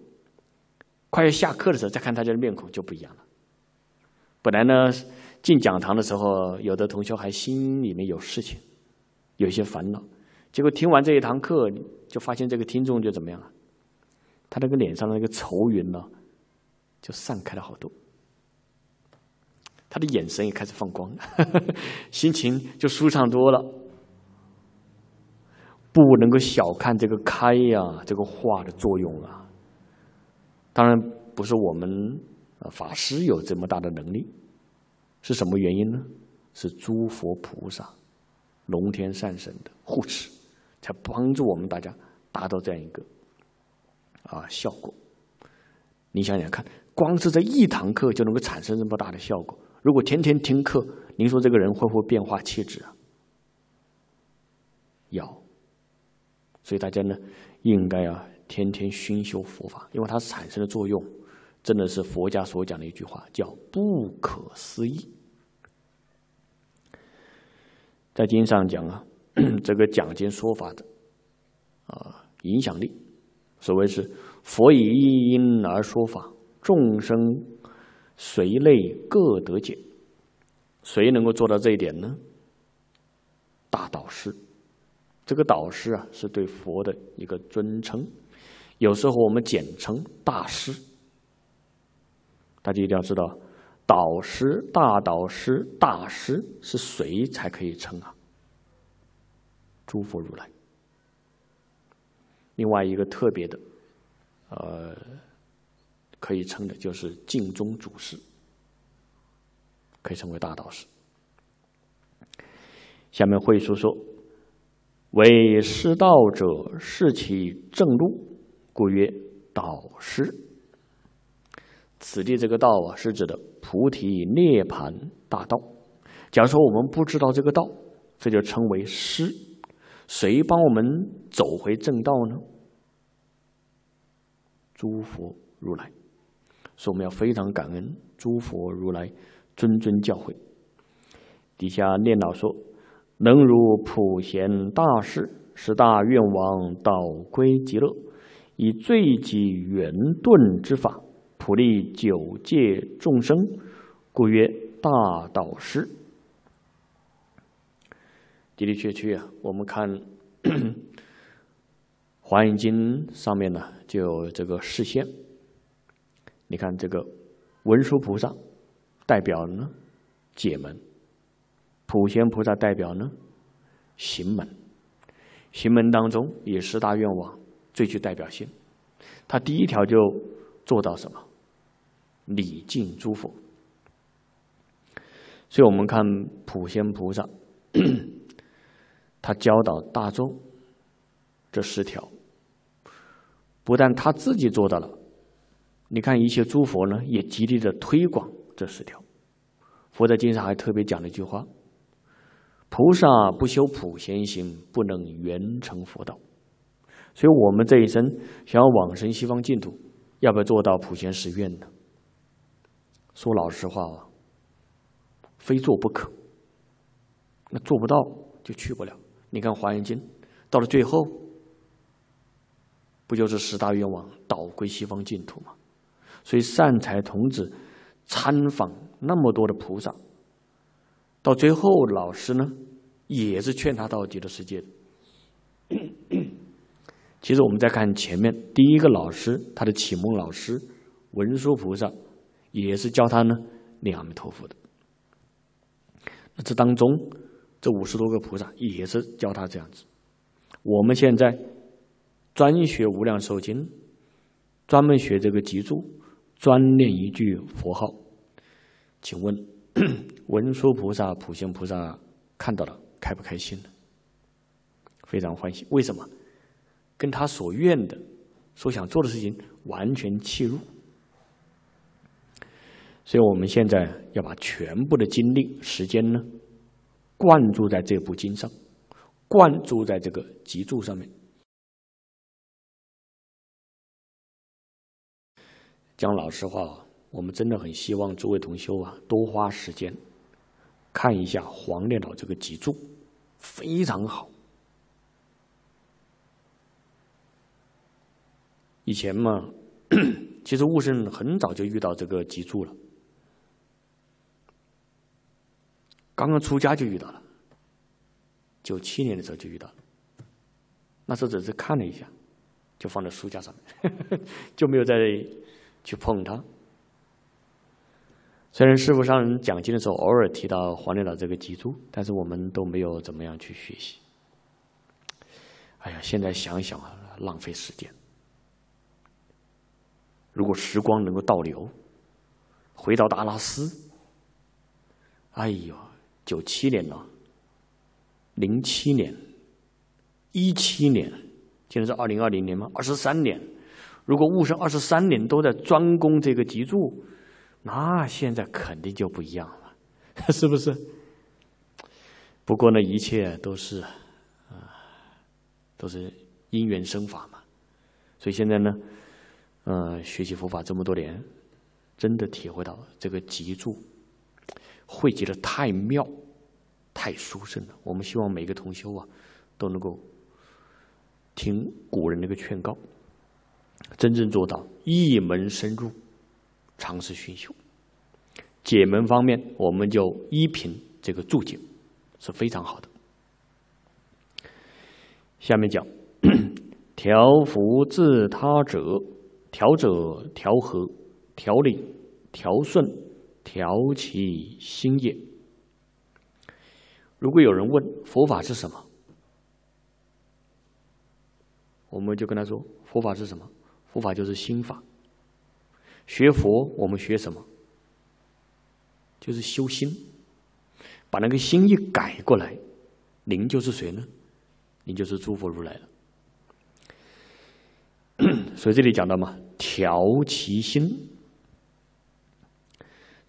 快要下课的时候，再看大家的面孔就不一样了。本来呢，进讲堂的时候，有的同学还心里面有事情，有些烦恼；，结果听完这一堂课，就发现这个听众就怎么样了？他那个脸上的那个愁云呢，就散开了好多。他的眼神也开始放光，心情就舒畅多了。不能够小看这个开呀，这个化的作用啊。当然不是我们法师有这么大的能力，是什么原因呢？是诸佛菩萨、龙天善神的护持，才帮助我们大家达到这样一个啊效果。你想想看，光是这一堂课就能够产生这么大的效果，如果天天听课，您说这个人会不会变化气质啊？要。所以大家呢，应该啊天天熏修佛法，因为它产生的作用，真的是佛家所讲的一句话，叫不可思议。在经上讲啊，这个讲经说法的啊影响力，所谓是佛以一因而说法，众生随类各得解。谁能够做到这一点呢？大导师。这个导师啊，是对佛的一个尊称，有时候我们简称大师。大家一定要知道，导师、大导师、大师是谁才可以称啊？诸佛如来。另外一个特别的，呃，可以称的就是净宗祖师，可以称为大导师。下面慧叔说。为师道者是其正路，故曰导师。此地这个道啊，是指的菩提涅盘大道。假如说我们不知道这个道，这就称为师。谁帮我们走回正道呢？诸佛如来。所以我们要非常感恩诸佛如来谆谆教诲。底下念老说。能如普贤大士，十大愿王导归极乐，以最极圆顿之法普利九界众生，故曰大道师。的的确确，啊，我们看《华严经》上面呢，就有这个示现。你看这个文殊菩萨代表呢解门。普贤菩萨代表呢，行门，行门当中以十大愿望最具代表性。他第一条就做到什么？礼敬诸佛。所以我们看普贤菩萨，他教导大众这十条，不但他自己做到了，你看一些诸佛呢也极力的推广这十条。佛在经上还特别讲了一句话。菩萨不修普贤行，不能圆成佛道。所以，我们这一生想要往生西方净土，要不要做到普贤十愿呢？说老实话，啊，非做不可。那做不到就去不了。你看《华严经》，到了最后，不就是十大愿望倒归西方净土吗？所以，善财童子参访那么多的菩萨。到最后，老师呢，也是劝他到极乐世界的。其实我们再看前面第一个老师，他的启蒙老师文殊菩萨，也是教他呢念阿弥陀佛的。那这当中，这五十多个菩萨也是教他这样子。我们现在专学无量寿经，专门学这个集注，专念一句佛号。请问？文殊菩萨、普贤菩萨看到了，开不开心呢？非常欢喜。为什么？跟他所愿的、所想做的事情完全契入。所以，我们现在要把全部的精力、时间呢，灌注在这部经上，灌注在这个集注上面。讲老实话啊，我们真的很希望诸位同修啊，多花时间。看一下黄连老这个脊柱，非常好。以前嘛，其实悟生很早就遇到这个脊柱了，刚刚出家就遇到了，九七年的时候就遇到了，那时候只是看了一下，就放在书架上面，就没有再去碰它。虽然师傅上人讲经的时候偶尔提到黄连岛这个脊柱，但是我们都没有怎么样去学习。哎呀，现在想想啊，浪费时间。如果时光能够倒流，回到达拉斯，哎呦，九七年了，零七年，一七年，现在是二零二零年吗？二十三年，如果悟生二十三年都在专攻这个脊柱。那现在肯定就不一样了，是不是？不过呢，一切都是啊，都是因缘生法嘛。所以现在呢，呃，学习佛法这么多年，真的体会到这个集柱汇集的太妙、太殊胜了。我们希望每个同修啊，都能够听古人那个劝告，真正做到一门深入。尝试寻求解门方面，我们就依凭这个注解，是非常好的。下面讲 调伏自他者，调者调和、调理、调顺、调其心也。如果有人问佛法是什么，我们就跟他说：佛法是什么？佛法就是心法。学佛，我们学什么？就是修心，把那个心一改过来，您就是谁呢？您就是诸佛如来了。所以这里讲到嘛，调其心，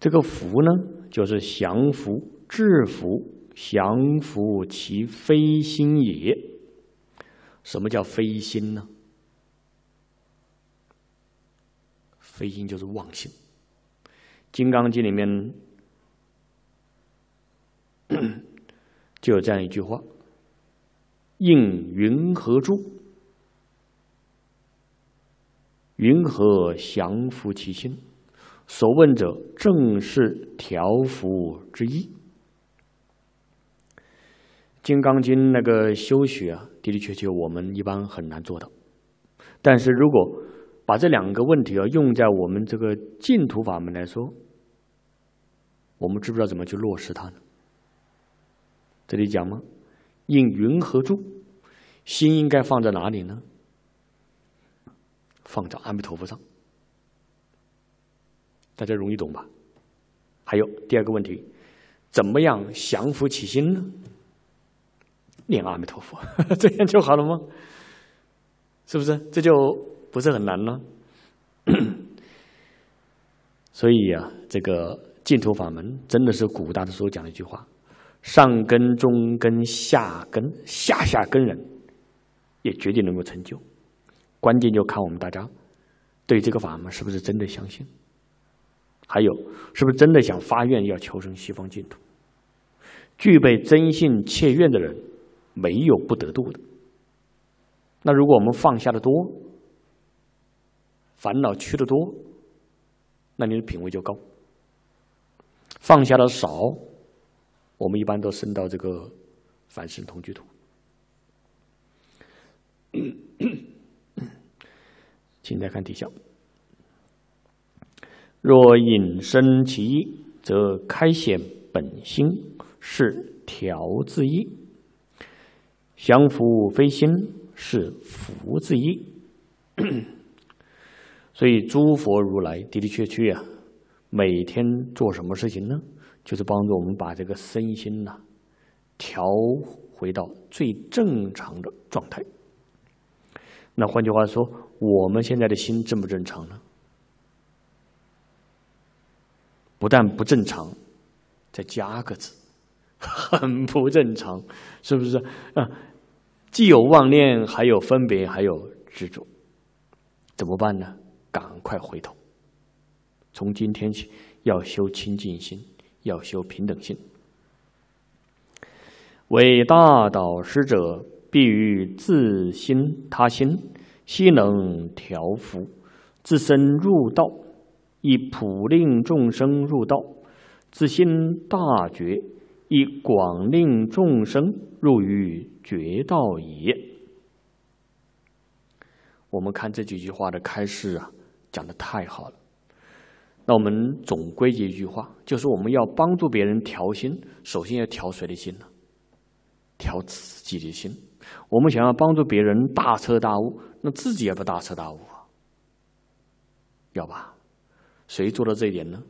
这个福呢，就是降福、治福、降福其非心也。什么叫非心呢？非心就是妄性。《金刚经》里面就有这样一句话：“应云何住，云何降伏其心？”所问者正是调伏之意。《金刚经》那个修学啊，的的确确我们一般很难做到，但是如果。把这两个问题要用在我们这个净土法门来说，我们知不知道怎么去落实它呢？这里讲吗？应云何住，心应该放在哪里呢？放在阿弥陀佛上，大家容易懂吧？还有第二个问题，怎么样降服起心呢？念阿弥陀佛，这样就好了吗？是不是？这就。不是很难呢，所以啊，这个净土法门真的是古大时候讲的一句话：上根、中根、下根、下下根人，也绝对能够成就。关键就看我们大家对这个法门是不是真的相信，还有是不是真的想发愿要求生西方净土。具备真信切愿的人，没有不得度的。那如果我们放下的多，烦恼去得多，那你的品位就高；放下的少，我们一般都升到这个凡圣同居土。请再看底下：若隐身其一，则开显本心，是调之一；降伏非心，是福之一。所以，诸佛如来的的确确啊，每天做什么事情呢？就是帮助我们把这个身心呐，调回到最正常的状态。那换句话说，我们现在的心正不正常呢？不但不正常，再加个字，很不正常，是不是啊？既有妄念，还有分别，还有执着，怎么办呢？赶快回头！从今天起，要修清净心，要修平等心。为大导师者，必于自心他心悉能调伏，自身入道，以普令众生入道；自心大觉，以广令众生入于觉道也。我们看这几句话的开示啊。讲的太好了。那我们总归结一句话，就是我们要帮助别人调心，首先要调谁的心呢？调自己的心。我们想要帮助别人大彻大悟，那自己也不大彻大悟啊，要吧？谁做到这一点呢？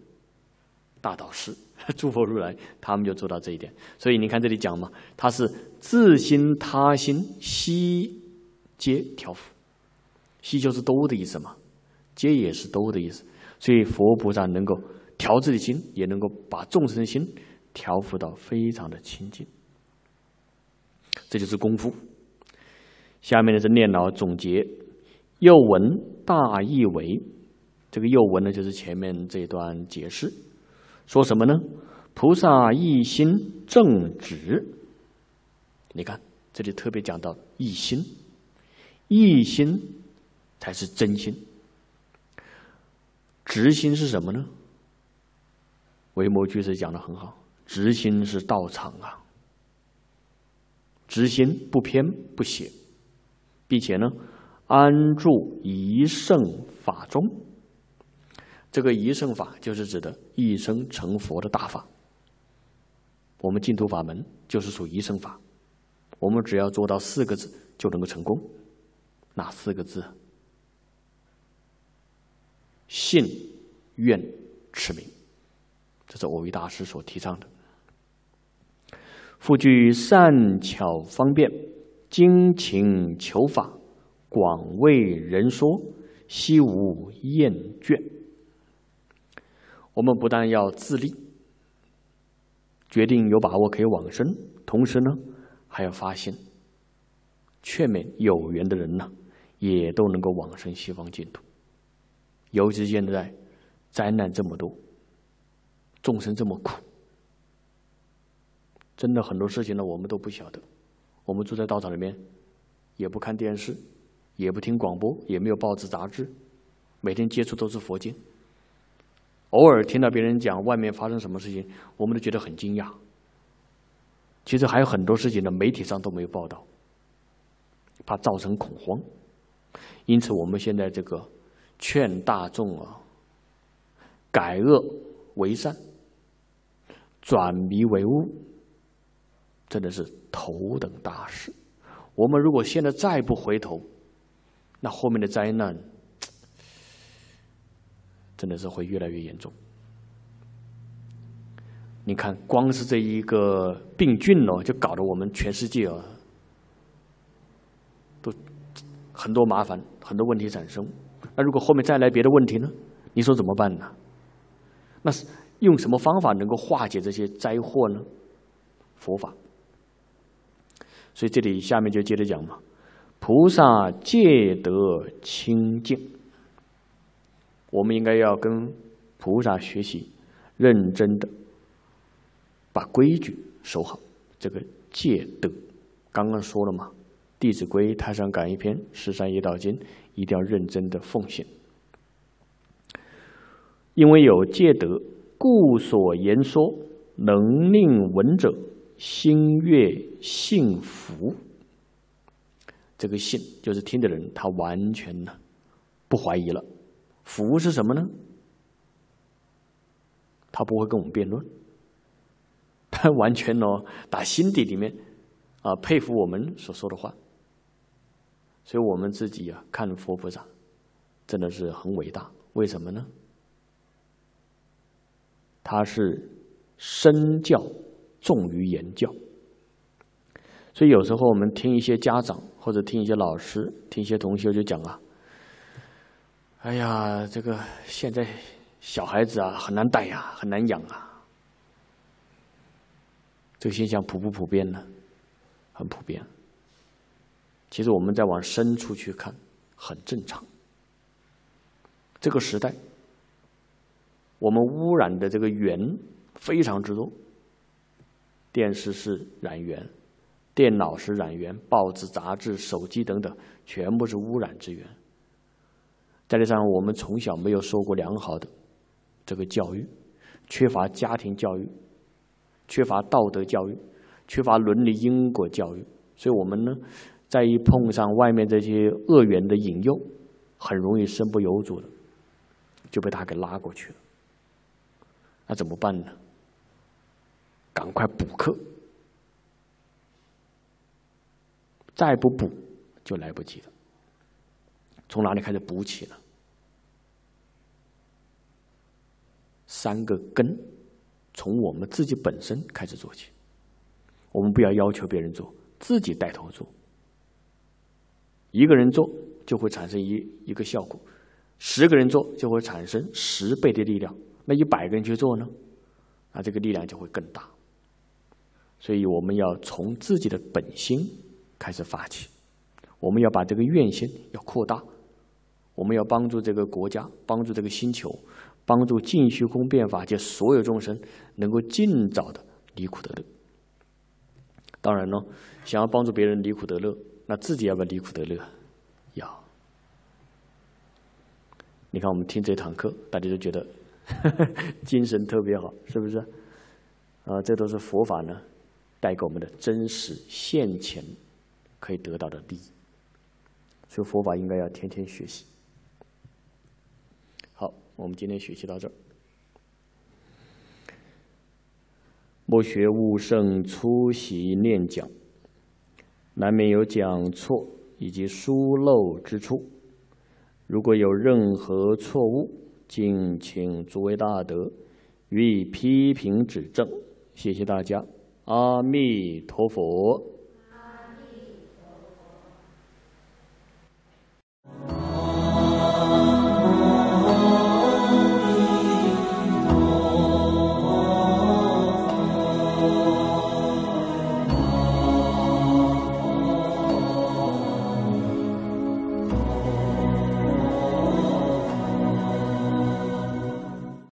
大导师、诸 佛如来，他们就做到这一点。所以你看这里讲嘛，他是自心他心悉皆调伏，悉就是都的意思嘛。“皆”也是都的意思，所以佛菩萨能够调制的心，也能够把众生的心调伏到非常的清净，这就是功夫。下面呢是念老总结：“又闻大意为这个‘又闻’呢，就是前面这段解释说什么呢？菩萨一心正直。你看这里特别讲到一心，一心才是真心。”直心是什么呢？维摩居士讲的很好，直心是道场啊。直心不偏不邪，并且呢，安住一圣法中。这个一圣法就是指的一生成佛的大法。我们净土法门就是属一圣法，我们只要做到四个字就能够成功，哪四个字？信愿持名，这是藕一大师所提倡的。复具善巧方便，精勤求法，广为人说，悉无厌倦。我们不但要自立，决定有把握可以往生，同时呢，还要发心，劝勉有缘的人呢，也都能够往生西方净土。尤其现在灾难这么多，众生这么苦，真的很多事情呢，我们都不晓得。我们住在道场里面，也不看电视，也不听广播，也没有报纸杂志，每天接触都是佛经。偶尔听到别人讲外面发生什么事情，我们都觉得很惊讶。其实还有很多事情呢，媒体上都没有报道，怕造成恐慌。因此，我们现在这个。劝大众啊，改恶为善，转迷为悟，真的是头等大事。我们如果现在再不回头，那后面的灾难 真的是会越来越严重。你看，光是这一个病菌哦，就搞得我们全世界啊，都很多麻烦，很多问题产生。那如果后面再来别的问题呢？你说怎么办呢？那是用什么方法能够化解这些灾祸呢？佛法。所以这里下面就接着讲嘛，菩萨戒得清净。我们应该要跟菩萨学习，认真的把规矩守好。这个戒得，刚刚说了嘛，《弟子规》《太上感应篇》《十三业道经》。一定要认真的奉献，因为有戒德，故所言说能令闻者心悦信服。这个信就是听的人，他完全呢不怀疑了。服是什么呢？他不会跟我们辩论，他完全呢打心底里面啊佩服我们所说的话。所以我们自己啊，看佛菩萨，真的是很伟大。为什么呢？他是身教重于言教。所以有时候我们听一些家长，或者听一些老师，听一些同学就讲啊：“哎呀，这个现在小孩子啊，很难带呀，很难养啊。”这个现象普不普遍呢？很普遍。其实我们再往深处去看，很正常。这个时代，我们污染的这个源非常之多。电视是染源，电脑是染源，报纸、杂志、手机等等，全部是污染之源。再加上我们从小没有受过良好的这个教育，缺乏家庭教育，缺乏道德教育，缺乏伦理因果教育，所以我们呢。再一碰上外面这些恶缘的引诱，很容易身不由主的，就被他给拉过去了。那怎么办呢？赶快补课，再不补就来不及了。从哪里开始补起呢？三个根，从我们自己本身开始做起。我们不要要求别人做，自己带头做。一个人做就会产生一一个效果，十个人做就会产生十倍的力量，那一百个人去做呢？那这个力量就会更大。所以我们要从自己的本心开始发起，我们要把这个愿心要扩大，我们要帮助这个国家，帮助这个星球，帮助净虚空变法界所有众生能够尽早的离苦得乐。当然了，想要帮助别人离苦得乐。那自己要不要离苦得乐？要。你看我们听这堂课，大家都觉得 精神特别好，是不是？啊，这都是佛法呢，带给我们的真实现前可以得到的利益。所以佛法应该要天天学习。好，我们今天学习到这儿。莫学务胜出习念讲。难免有讲错以及疏漏之处，如果有任何错误，敬请诸位大德予以批评指正，谢谢大家，阿弥陀佛。